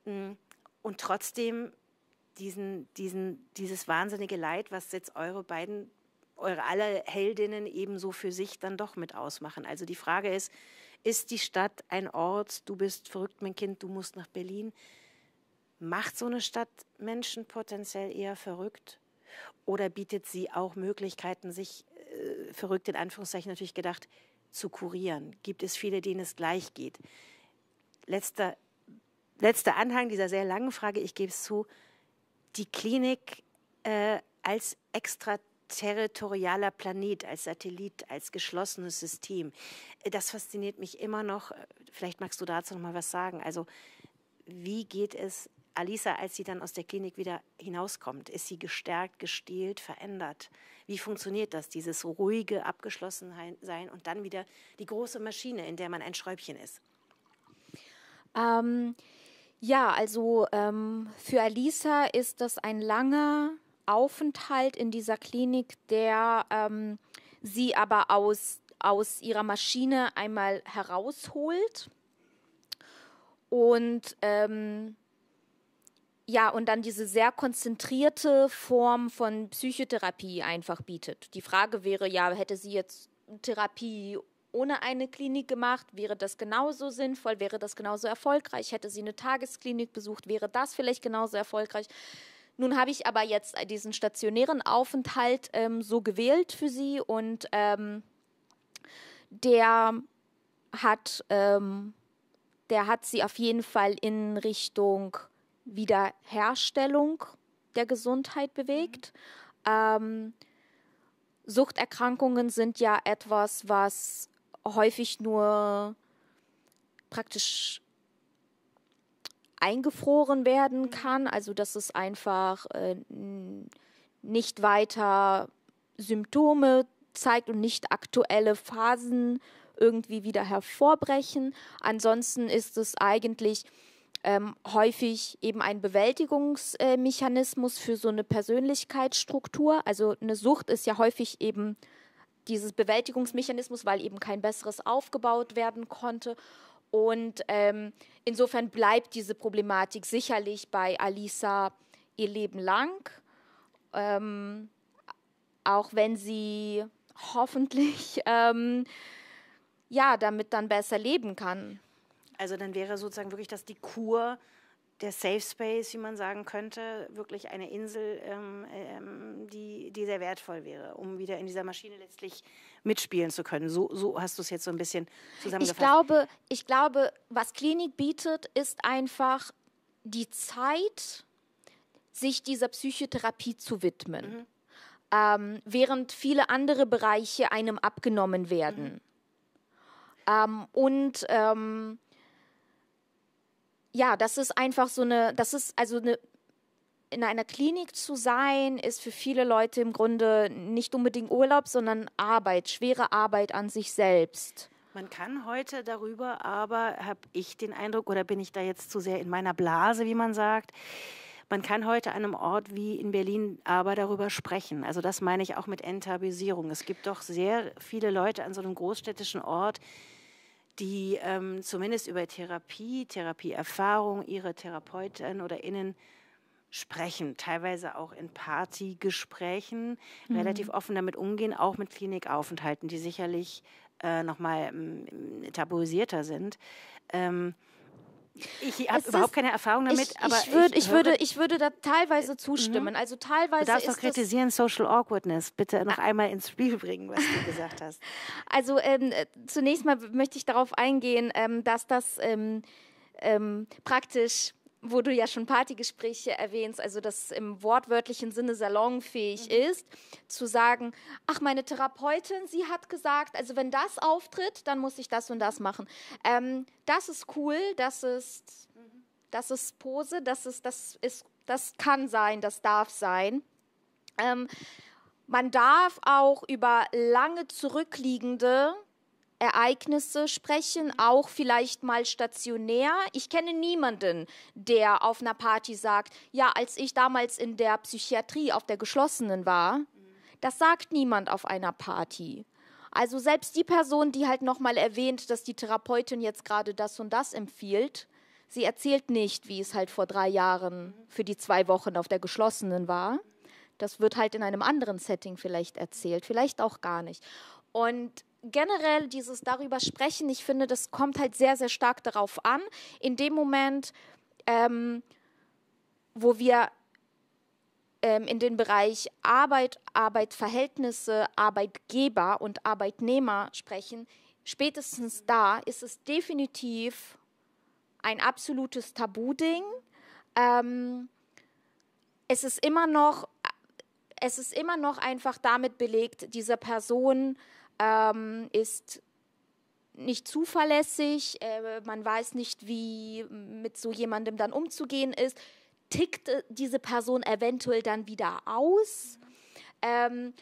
Mm, und trotzdem diesen, diesen, dieses wahnsinnige Leid, was jetzt eure beiden, eure alle Heldinnen ebenso für sich dann doch mit ausmachen. Also die Frage ist, ist die Stadt ein Ort, du bist verrückt, mein Kind, du musst nach Berlin. Macht so eine Stadt Menschen potenziell eher verrückt? Oder bietet sie auch Möglichkeiten, sich äh, verrückt in Anführungszeichen natürlich gedacht, zu kurieren? Gibt es viele, denen es gleich geht? Letzter, letzter Anhang dieser sehr langen Frage, ich gebe es zu, die Klinik äh, als extra territorialer Planet, als Satellit, als geschlossenes System. Äh, das fasziniert mich immer noch. Äh, vielleicht magst du dazu noch mal was sagen. Also, wie geht es Alisa, als sie dann aus der Klinik wieder hinauskommt? Ist sie gestärkt, gestählt, verändert? Wie funktioniert das, dieses ruhige Abgeschlossensein und dann wieder die große Maschine, in der man ein Schräubchen ist? Ähm, ja, also ähm, für Alisa ist das ein langer, Aufenthalt in dieser Klinik, der ähm, sie aber aus, aus ihrer Maschine einmal herausholt. Und ähm, ja, und dann diese sehr konzentrierte Form von Psychotherapie einfach bietet. Die Frage wäre ja, hätte sie jetzt Therapie ohne eine Klinik gemacht, wäre das genauso sinnvoll, wäre das genauso erfolgreich, hätte sie eine Tagesklinik besucht, wäre das vielleicht genauso erfolgreich. Nun habe ich aber jetzt diesen stationären Aufenthalt ähm, so gewählt für sie und ähm, der hat, ähm, der hat sie auf jeden Fall in Richtung Wiederherstellung der Gesundheit bewegt. Mhm. Ähm, Suchterkrankungen sind ja etwas, was häufig nur praktisch eingefroren werden kann, also dass es einfach äh, nicht weiter Symptome zeigt und nicht aktuelle Phasen irgendwie wieder hervorbrechen. Ansonsten ist es eigentlich ähm, häufig eben ein Bewältigungsmechanismus für so eine Persönlichkeitsstruktur. Also eine Sucht ist ja häufig eben dieses Bewältigungsmechanismus, weil eben kein besseres aufgebaut werden konnte. Und ähm, insofern bleibt diese Problematik sicherlich bei Alisa ihr Leben lang, ähm, auch wenn sie hoffentlich ähm, ja damit dann besser leben kann. Also dann wäre sozusagen wirklich, dass die Kur der Safe Space, wie man sagen könnte, wirklich eine Insel, ähm, ähm, die, die sehr wertvoll wäre, um wieder in dieser Maschine letztlich mitspielen zu können. So, so hast du es jetzt so ein bisschen zusammengefasst. Ich glaube, ich glaube, was Klinik bietet, ist einfach die Zeit, sich dieser Psychotherapie zu widmen, mhm. ähm, während viele andere Bereiche einem abgenommen werden. Mhm. Ähm, und ähm, ja, das ist einfach so eine, das ist also eine, in einer Klinik zu sein, ist für viele Leute im Grunde nicht unbedingt Urlaub, sondern Arbeit, schwere Arbeit an sich selbst. Man kann heute darüber, aber habe ich den Eindruck, oder bin ich da jetzt zu sehr in meiner Blase, wie man sagt, man kann heute an einem Ort wie in Berlin aber darüber sprechen. Also das meine ich auch mit Enttabuisierung. Es gibt doch sehr viele Leute an so einem großstädtischen Ort, die ähm, zumindest über Therapie, Therapieerfahrung ihre Therapeuten oder Innen sprechen, teilweise auch in Partygesprächen, mhm. relativ offen damit umgehen, auch mit Klinikaufenthalten, die sicherlich äh, nochmal mm, tabuisierter sind. Ähm, ich habe überhaupt keine Erfahrung damit, ich, aber ich, würd, ich, ich würde, ich würde da teilweise zustimmen. Mhm. Also teilweise. Du darfst doch kritisieren, Social Awkwardness. Bitte noch ah. einmal ins Spiel bringen, was du gesagt hast. Also ähm, äh, zunächst mal möchte ich darauf eingehen, ähm, dass das ähm, ähm praktisch wo du ja schon Partygespräche erwähnst, also das im wortwörtlichen Sinne salonfähig mhm. ist, zu sagen, ach, meine Therapeutin, sie hat gesagt, also wenn das auftritt, dann muss ich das und das machen. Ähm, das ist cool, das ist, das ist Pose, das ist, das ist, das kann sein, das darf sein. Ähm, man darf auch über lange zurückliegende Ereignisse sprechen, auch vielleicht mal stationär. Ich kenne niemanden, der auf einer Party sagt, ja, als ich damals in der Psychiatrie auf der geschlossenen war, das sagt niemand auf einer Party. Also selbst die Person, die halt nochmal erwähnt, dass die Therapeutin jetzt gerade das und das empfiehlt, sie erzählt nicht, wie es halt vor drei Jahren für die zwei Wochen auf der geschlossenen war. Das wird halt in einem anderen Setting vielleicht erzählt, vielleicht auch gar nicht. Und generell dieses darüber sprechen, ich finde, das kommt halt sehr, sehr stark darauf an. In dem Moment, ähm, wo wir ähm, in den Bereich Arbeit, Arbeitverhältnisse, Arbeitgeber und Arbeitnehmer sprechen, spätestens da ist es definitiv ein absolutes Tabuding. Ähm, es ist immer noch, es ist immer noch einfach damit belegt, dieser Person ähm, ist nicht zuverlässig, äh, man weiß nicht, wie mit so jemandem dann umzugehen ist, tickt äh, diese Person eventuell dann wieder aus. Ähm,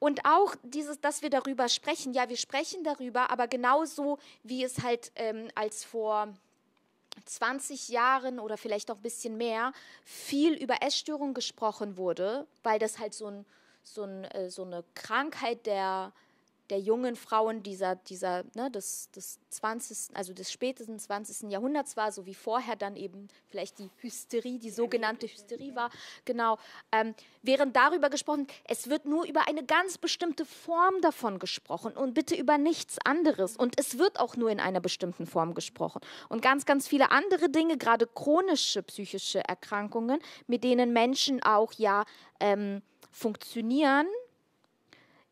und auch dieses, dass wir darüber sprechen, ja, wir sprechen darüber, aber genauso wie es halt ähm, als vor 20 Jahren oder vielleicht auch ein bisschen mehr viel über Essstörungen gesprochen wurde, weil das halt so, ein, so, ein, äh, so eine Krankheit der, äh, der jungen Frauen dieser, dieser, ne, des, des 20., also des spätesten 20. Jahrhunderts war, so wie vorher dann eben vielleicht die Hysterie, die sogenannte Hysterie war, genau, ähm, während darüber gesprochen, es wird nur über eine ganz bestimmte Form davon gesprochen und bitte über nichts anderes. Und es wird auch nur in einer bestimmten Form gesprochen. Und ganz, ganz viele andere Dinge, gerade chronische psychische Erkrankungen, mit denen Menschen auch ja ähm, funktionieren,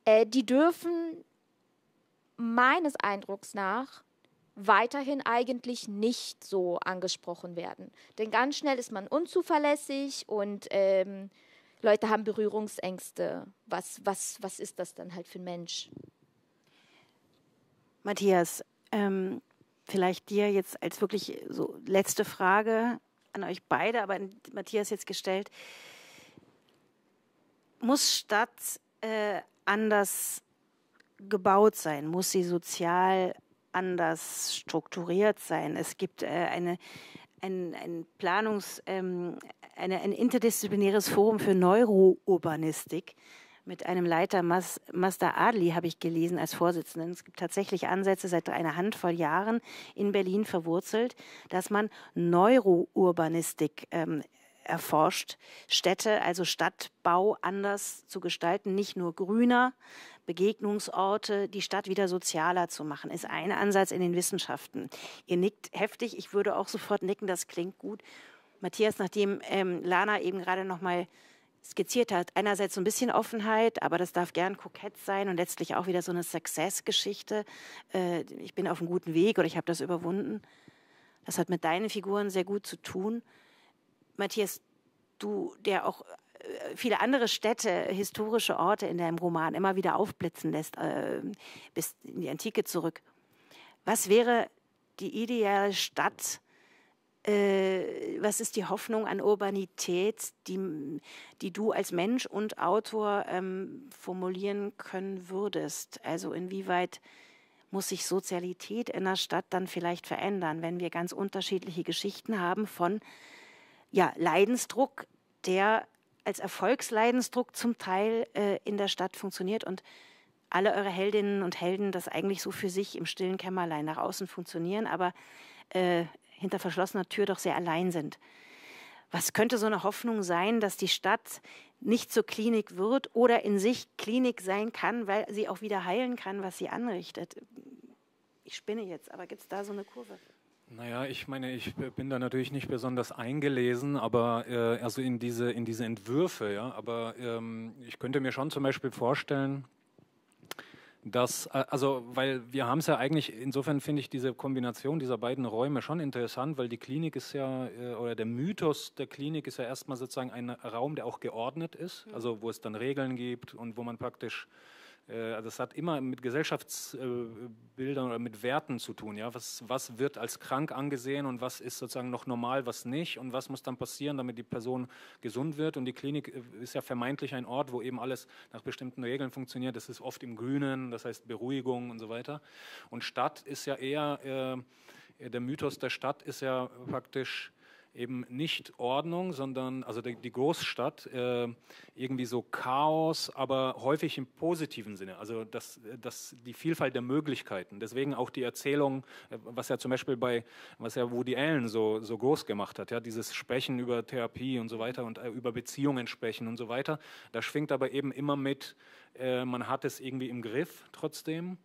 äh, die dürfen meines Eindrucks nach weiterhin eigentlich nicht so angesprochen werden. Denn ganz schnell ist man unzuverlässig und ähm, Leute haben Berührungsängste. Was, was, was ist das dann halt für ein Mensch? Matthias, ähm, vielleicht dir jetzt als wirklich so letzte Frage an euch beide, aber an Matthias jetzt gestellt. Muss Stadt äh, anders gebaut sein? Muss sie sozial anders strukturiert sein? Es gibt äh, eine, ein, ein Planungs-, ähm, eine, ein interdisziplinäres Forum für Neurourbanistik mit einem Leiter, Mas, Master Adli, habe ich gelesen, als Vorsitzenden. Es gibt tatsächlich Ansätze seit einer Handvoll Jahren in Berlin verwurzelt, dass man Neurourbanistik ähm, erforscht, Städte, also Stadtbau anders zu gestalten, nicht nur grüner, Begegnungsorte, die Stadt wieder sozialer zu machen, ist ein Ansatz in den Wissenschaften. Ihr nickt heftig, ich würde auch sofort nicken, das klingt gut. Matthias, nachdem ähm, Lana eben gerade noch mal skizziert hat, einerseits so ein bisschen Offenheit, aber das darf gern kokett sein und letztlich auch wieder so eine Success-Geschichte. Äh, ich bin auf einem guten Weg oder ich habe das überwunden. Das hat mit deinen Figuren sehr gut zu tun. Matthias, du, der auch viele andere Städte, historische Orte in deinem Roman immer wieder aufblitzen lässt, äh, bis in die Antike zurück. Was wäre die ideale Stadt? Äh, was ist die Hoffnung an Urbanität, die, die du als Mensch und Autor ähm, formulieren können würdest? Also inwieweit muss sich Sozialität in der Stadt dann vielleicht verändern, wenn wir ganz unterschiedliche Geschichten haben von ja, Leidensdruck, der als Erfolgsleidensdruck zum Teil äh, in der Stadt funktioniert und alle eure Heldinnen und Helden das eigentlich so für sich im stillen Kämmerlein nach außen funktionieren, aber äh, hinter verschlossener Tür doch sehr allein sind. Was könnte so eine Hoffnung sein, dass die Stadt nicht zur Klinik wird oder in sich Klinik sein kann, weil sie auch wieder heilen kann, was sie anrichtet? Ich spinne jetzt, aber gibt es da so eine Kurve? Naja, ich meine, ich bin da natürlich nicht besonders eingelesen, aber äh, also in diese, in diese Entwürfe, ja, aber ähm, ich könnte mir schon zum Beispiel vorstellen, dass, äh, also, weil wir haben es ja eigentlich, insofern finde ich diese Kombination dieser beiden Räume schon interessant, weil die Klinik ist ja, äh, oder der Mythos der Klinik ist ja erstmal sozusagen ein Raum, der auch geordnet ist, mhm. also wo es dann Regeln gibt und wo man praktisch äh, also das hat immer mit Gesellschaftsbildern äh, oder mit Werten zu tun. Ja? Was, was wird als krank angesehen und was ist sozusagen noch normal, was nicht und was muss dann passieren, damit die Person gesund wird. Und die Klinik äh, ist ja vermeintlich ein Ort, wo eben alles nach bestimmten Regeln funktioniert. Das ist oft im Grünen, das heißt Beruhigung und so weiter. Und Stadt ist ja eher, äh, der Mythos der Stadt ist ja praktisch eben nicht Ordnung, sondern also die Großstadt äh, irgendwie so Chaos, aber häufig im positiven Sinne. Also das, das, die Vielfalt der Möglichkeiten. Deswegen auch die Erzählung, äh, was ja zum Beispiel bei, was ja Woody Allen so, so groß gemacht hat, ja, dieses Sprechen über Therapie und so weiter und äh, über Beziehungen sprechen und so weiter. Da schwingt aber eben immer mit, äh, man hat es irgendwie im Griff trotzdem.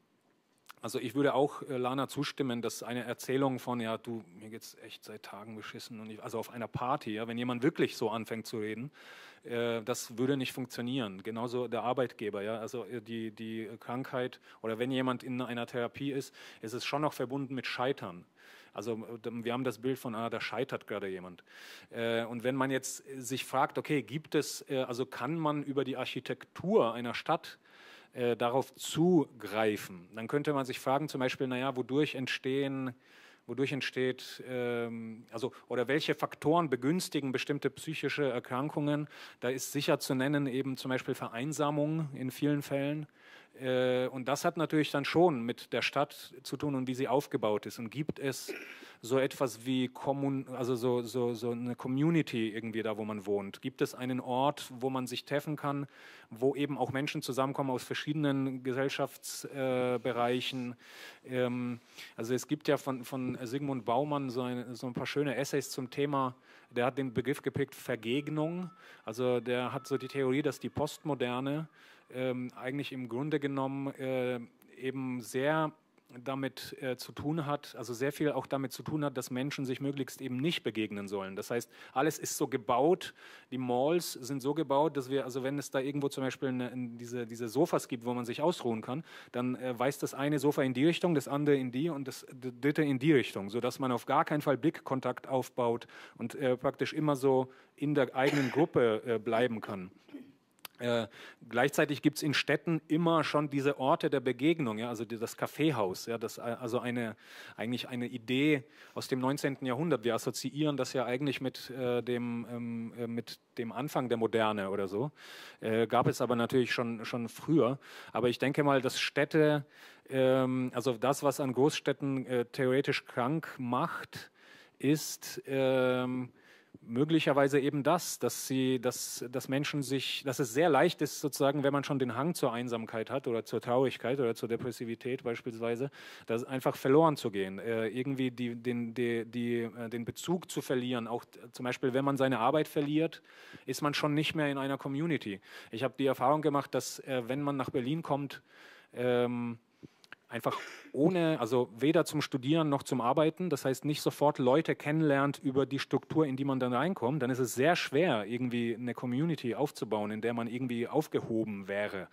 Also ich würde auch äh, Lana zustimmen, dass eine Erzählung von, ja, du, mir geht's echt seit Tagen beschissen und ich, also auf einer Party, ja, wenn jemand wirklich so anfängt zu reden, äh, das würde nicht funktionieren. Genauso der Arbeitgeber, ja, also äh, die, die Krankheit oder wenn jemand in einer Therapie ist, ist es schon noch verbunden mit Scheitern. Also äh, wir haben das Bild von, ah, da scheitert gerade jemand. Und wenn man jetzt sich fragt, okay, gibt es, also kann man über die Architektur einer Stadt äh, darauf zugreifen. Dann könnte man sich fragen, zum Beispiel, naja, wodurch entstehen wodurch entsteht, ähm, also oder welche Faktoren begünstigen bestimmte psychische Erkrankungen. Da ist sicher zu nennen eben zum Beispiel Vereinsamung in vielen Fällen äh, und das hat natürlich dann schon mit der Stadt zu tun und wie sie aufgebaut ist. Und gibt es so etwas wie Kommun also so, so, so eine Community irgendwie da, wo man wohnt? Gibt es einen Ort, wo man sich treffen kann, wo eben auch Menschen zusammenkommen aus verschiedenen Gesellschaftsbereichen? Ähm, also es gibt ja von, von Sigmund Baumann so ein, so ein paar schöne Essays zum Thema, der hat den Begriff gepickt, Vergegnung. Also der hat so die Theorie, dass die Postmoderne ähm, eigentlich im Grunde genommen äh, eben sehr damit äh, zu tun hat, also sehr viel auch damit zu tun hat, dass Menschen sich möglichst eben nicht begegnen sollen. Das heißt, alles ist so gebaut, die Malls sind so gebaut, dass wir, also wenn es da irgendwo zum Beispiel eine, diese, diese Sofas gibt, wo man sich ausruhen kann, dann äh, weist das eine Sofa in die Richtung, das andere in die und das dritte in die Richtung, sodass man auf gar keinen Fall Blickkontakt aufbaut und äh, praktisch immer so in der eigenen Gruppe äh, bleiben kann. Äh, gleichzeitig gibt es in Städten immer schon diese Orte der Begegnung, ja, also die, das Kaffeehaus, ja, das, äh, also eine, eigentlich eine Idee aus dem 19. Jahrhundert. Wir assoziieren das ja eigentlich mit, äh, dem, ähm, äh, mit dem Anfang der Moderne oder so. gab es aber natürlich schon, schon früher. Aber ich denke mal, dass Städte, ähm, also das, was an Großstädten theoretisch krank macht, ist... Ähm, möglicherweise eben das, dass sie, dass, dass Menschen sich, dass es sehr leicht ist, sozusagen, wenn man schon den Hang zur Einsamkeit hat oder zur Traurigkeit oder zur Depressivität beispielsweise, das einfach verloren zu gehen, äh, irgendwie die, den, die, die, äh, den Bezug zu verlieren. Auch zum Beispiel, wenn man seine Arbeit verliert, ist man schon nicht mehr in einer Community. Ich habe die Erfahrung gemacht, dass äh, wenn man nach Berlin kommt, ähm, einfach ohne, also weder zum Studieren noch zum Arbeiten, das heißt nicht sofort Leute kennenlernt über die Struktur, in die man dann reinkommt, dann ist es sehr schwer, irgendwie eine Community aufzubauen, in der man irgendwie aufgehoben wäre.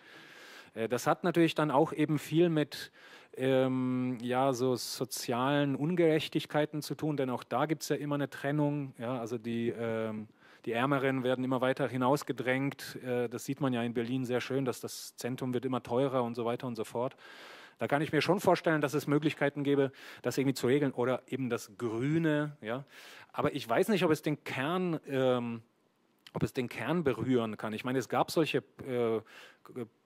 Äh, das hat natürlich dann auch eben viel mit ähm, ja, so sozialen Ungerechtigkeiten zu tun, denn auch da gibt es ja immer eine Trennung. Ja, also die, ähm, die Ärmeren werden immer weiter hinausgedrängt. Äh, das sieht man ja in Berlin sehr schön, dass das Zentrum wird immer teurer und so weiter und so fort. Da kann ich mir schon vorstellen, dass es Möglichkeiten gäbe, das irgendwie zu regeln oder eben das Grüne. Ja? Aber ich weiß nicht, ob es den Kern ähm, ob es den Kern berühren kann. Ich meine, es gab solche äh,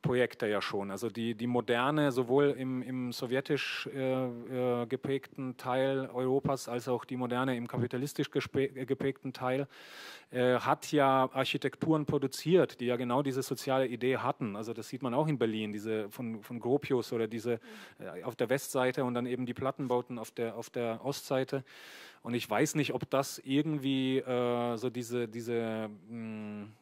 Projekte ja schon. Also die, die moderne, sowohl im, im sowjetisch äh, äh geprägten Teil Europas als auch die moderne im kapitalistisch äh, geprägten Teil, äh, hat ja Architekturen produziert, die ja genau diese soziale Idee hatten. Also das sieht man auch in Berlin, diese von, von Gropius oder diese äh, auf der Westseite und dann eben die Plattenbauten auf der, auf der Ostseite. Und ich weiß nicht, ob das irgendwie äh, so diese, diese, mh, mm,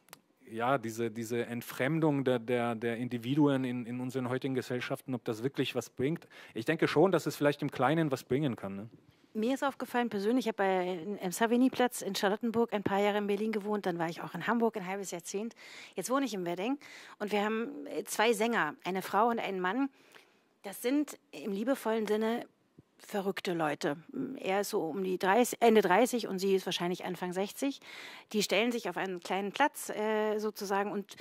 ja, diese, diese Entfremdung der, der, der Individuen in, in unseren heutigen Gesellschaften, ob das wirklich was bringt. Ich denke schon, dass es vielleicht im Kleinen was bringen kann. Ne? Mir ist aufgefallen, persönlich, ich habe am Savigny-Platz in Charlottenburg ein paar Jahre in Berlin gewohnt, dann war ich auch in Hamburg ein halbes Jahrzehnt. Jetzt wohne ich im Wedding und wir haben äh, zwei Sänger, eine Frau und einen Mann. Das sind im liebevollen Sinne verrückte Leute. Er ist so um die 30, Ende 30 und sie ist wahrscheinlich Anfang 60. Die stellen sich auf einen kleinen Platz äh, sozusagen und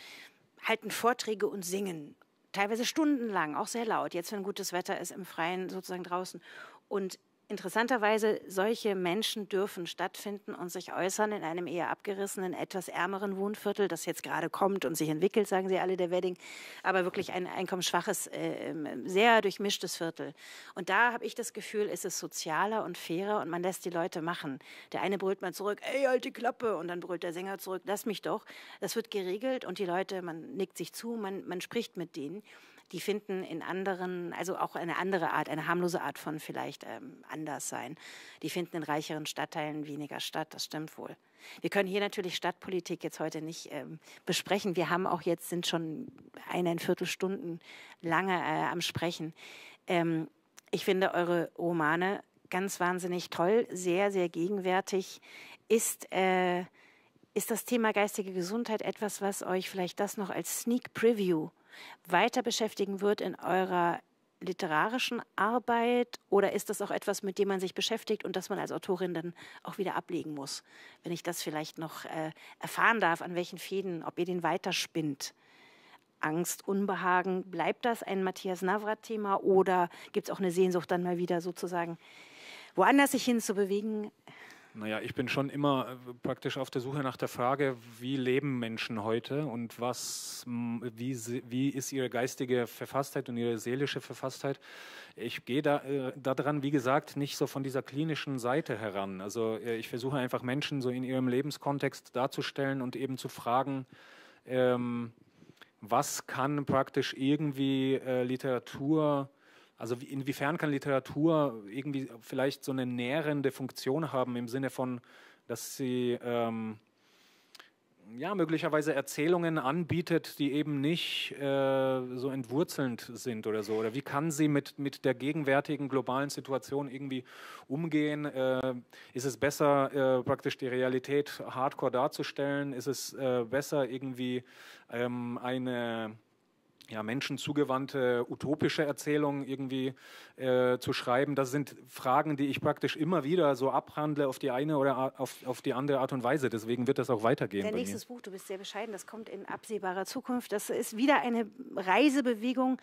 halten Vorträge und singen. Teilweise stundenlang, auch sehr laut. Jetzt, wenn gutes Wetter ist, im Freien sozusagen draußen. Und Interessanterweise, solche Menschen dürfen stattfinden und sich äußern in einem eher abgerissenen, etwas ärmeren Wohnviertel, das jetzt gerade kommt und sich entwickelt, sagen sie alle, der Wedding, aber wirklich ein einkommensschwaches, äh, ähm, sehr durchmischtes Viertel. Und da habe ich das Gefühl, ist es sozialer und fairer und man lässt die Leute machen. Der eine brüllt mal zurück, ey, halt die Klappe, und dann brüllt der Sänger zurück, lass mich doch. Das wird geregelt und die Leute, man nickt sich zu, man, man spricht mit denen die finden in anderen, also auch eine andere Art, eine harmlose Art von vielleicht ähm, anders sein. Die finden in reicheren Stadtteilen weniger statt, das stimmt wohl. Wir können hier natürlich Stadtpolitik jetzt heute nicht ähm, besprechen. Wir haben auch jetzt, sind schon eineinviertel Stunden lange äh, am Sprechen. Ähm, ich finde eure Romane ganz wahnsinnig toll, sehr, sehr gegenwärtig. Ist, äh, ist das Thema geistige Gesundheit etwas, was euch vielleicht das noch als Sneak Preview weiter beschäftigen wird in eurer literarischen Arbeit oder ist das auch etwas, mit dem man sich beschäftigt und das man als Autorin dann auch wieder ablegen muss? Wenn ich das vielleicht noch äh, erfahren darf, an welchen Fäden, ob ihr den weiterspinnt. Angst, Unbehagen, bleibt das ein Matthias Navrat-Thema oder gibt es auch eine Sehnsucht, dann mal wieder sozusagen woanders sich hinzubewegen? Naja, ich bin schon immer äh, praktisch auf der Suche nach der Frage, wie leben Menschen heute und was, wie, wie ist ihre geistige Verfasstheit und ihre seelische Verfasstheit. Ich gehe da äh, daran, wie gesagt, nicht so von dieser klinischen Seite heran. Also äh, ich versuche einfach Menschen so in ihrem Lebenskontext darzustellen und eben zu fragen, ähm, was kann praktisch irgendwie äh, Literatur also inwiefern kann Literatur irgendwie vielleicht so eine nährende Funktion haben im Sinne von, dass sie ähm, ja möglicherweise Erzählungen anbietet, die eben nicht äh, so entwurzelnd sind oder so? Oder wie kann sie mit, mit der gegenwärtigen globalen Situation irgendwie umgehen? Äh, ist es besser, äh, praktisch die Realität hardcore darzustellen? Ist es äh, besser, irgendwie ähm, eine ja, menschenzugewandte, utopische Erzählungen irgendwie äh, zu schreiben. Das sind Fragen, die ich praktisch immer wieder so abhandle auf die eine oder auf, auf die andere Art und Weise. Deswegen wird das auch weitergehen. Dein nächstes mir. Buch, du bist sehr bescheiden, das kommt in absehbarer Zukunft. Das ist wieder eine Reisebewegung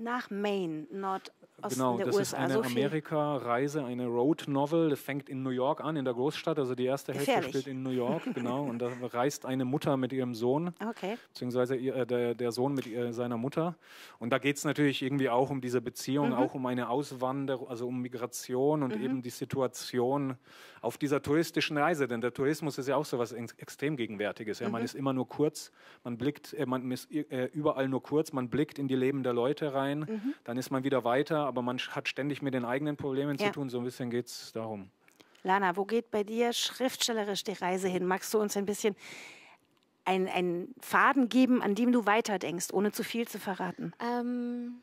nach Maine, Nordosten genau, der USA. Genau, das ist eine so Amerika-Reise, eine Road Novel. Das fängt in New York an, in der Großstadt. Also die erste Hälfte spielt in New York, genau. Und da reist eine Mutter mit ihrem Sohn, okay. beziehungsweise ihr, äh, der, der, Sohn mit ihr, seiner Mutter. Und da geht es natürlich irgendwie auch um diese Beziehung, mhm. auch um eine Auswanderung, also um Migration und mhm. eben die Situation auf dieser touristischen Reise. Denn der Tourismus ist ja auch so etwas extrem Gegenwärtiges. Ja, mhm. Man ist immer nur kurz, man blickt, äh, man ist äh, überall nur kurz, man blickt in die Leben der Leute rein sein, mhm. dann ist man wieder weiter, aber man hat ständig mit den eigenen Problemen ja. zu tun. So ein bisschen geht es darum. Lana, wo geht bei dir schriftstellerisch die Reise hin? Magst du uns ein bisschen einen Faden geben, an dem du weiterdenkst, ohne zu viel zu verraten? Ähm,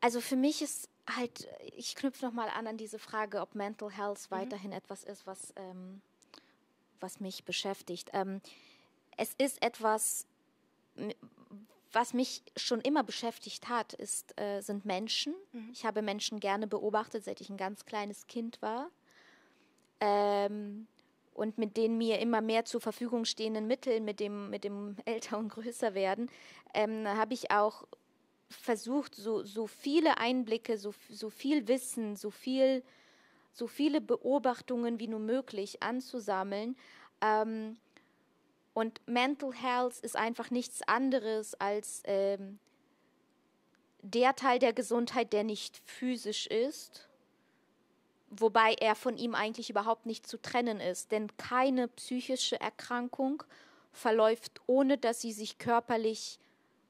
also für mich ist halt, ich knüpfe nochmal an an diese Frage, ob Mental Health mhm. weiterhin etwas ist, was, ähm, was mich beschäftigt. Ähm, es ist etwas, was mich schon immer beschäftigt hat, ist, äh, sind Menschen. Mhm. Ich habe Menschen gerne beobachtet, seit ich ein ganz kleines Kind war. Ähm, und mit den mir immer mehr zur Verfügung stehenden Mitteln, mit dem, mit dem älter und größer werden, ähm, habe ich auch versucht, so, so viele Einblicke, so, so viel Wissen, so, viel, so viele Beobachtungen wie nur möglich anzusammeln. Ähm, und Mental Health ist einfach nichts anderes als ähm, der Teil der Gesundheit, der nicht physisch ist, wobei er von ihm eigentlich überhaupt nicht zu trennen ist. Denn keine psychische Erkrankung verläuft, ohne dass sie sich körperlich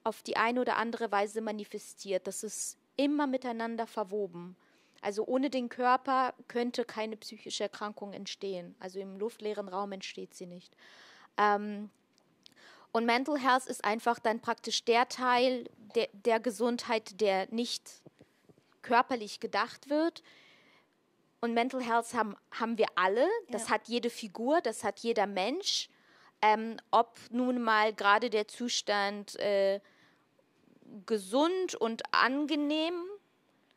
auf die eine oder andere Weise manifestiert. Das ist immer miteinander verwoben. Also ohne den Körper könnte keine psychische Erkrankung entstehen. Also im luftleeren Raum entsteht sie nicht. Ähm, und Mental Health ist einfach dann praktisch der Teil de der Gesundheit, der nicht körperlich gedacht wird. Und Mental Health haben, haben wir alle, das ja. hat jede Figur, das hat jeder Mensch. Ähm, ob nun mal gerade der Zustand äh, gesund und angenehm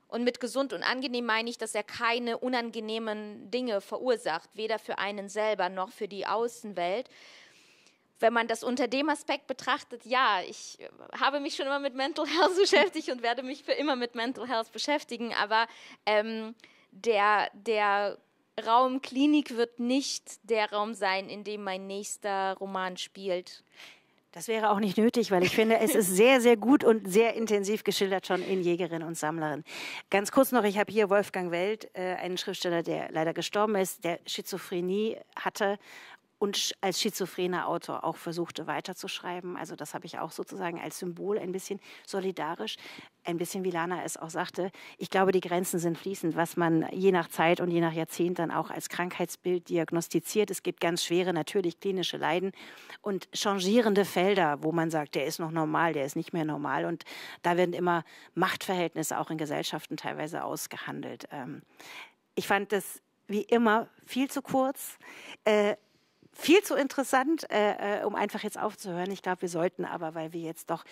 und mit gesund und angenehm meine ich, dass er keine unangenehmen Dinge verursacht, weder für einen selber noch für die Außenwelt, wenn man das unter dem Aspekt betrachtet, ja, ich äh, habe mich schon immer mit Mental Health beschäftigt und werde mich für immer mit Mental Health beschäftigen, aber ähm, der, der Raum Klinik wird nicht der Raum sein, in dem mein nächster Roman spielt. Das wäre auch nicht nötig, weil ich finde, es ist sehr, sehr gut und sehr intensiv geschildert schon in Jägerin und Sammlerin. Ganz kurz noch, ich habe hier Wolfgang Welt, äh, einen Schriftsteller, der leider gestorben ist, der Schizophrenie hatte und als schizophrener Autor auch versuchte weiterzuschreiben. Also das habe ich auch sozusagen als Symbol ein bisschen solidarisch, ein bisschen wie Lana es auch sagte. Ich glaube, die Grenzen sind fließend, was man je nach Zeit und je nach Jahrzehnt dann auch als Krankheitsbild diagnostiziert. Es gibt ganz schwere natürlich klinische Leiden und changierende Felder, wo man sagt, der ist noch normal, der ist nicht mehr normal und da werden immer Machtverhältnisse auch in Gesellschaften teilweise ausgehandelt. Ähm, ich fand das wie immer viel zu kurz. Äh, viel zu interessant, äh, äh, um einfach jetzt aufzuhören. Ich glaube, wir sollten aber, weil wir jetzt doch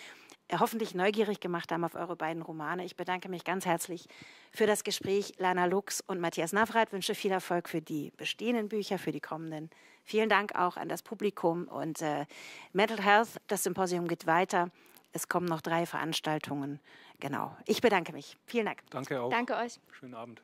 äh, hoffentlich neugierig gemacht haben auf eure beiden Romane. Ich bedanke mich ganz herzlich für das Gespräch. Lana Lux und Matthias Navrat wünsche viel Erfolg für die bestehenden Bücher, für die kommenden. Vielen Dank auch an das Publikum und äh, Mental Health. Das Symposium geht weiter. Es kommen noch drei Veranstaltungen. Genau. Ich bedanke mich. Vielen Dank. Danke auch. Danke euch. Schönen Abend.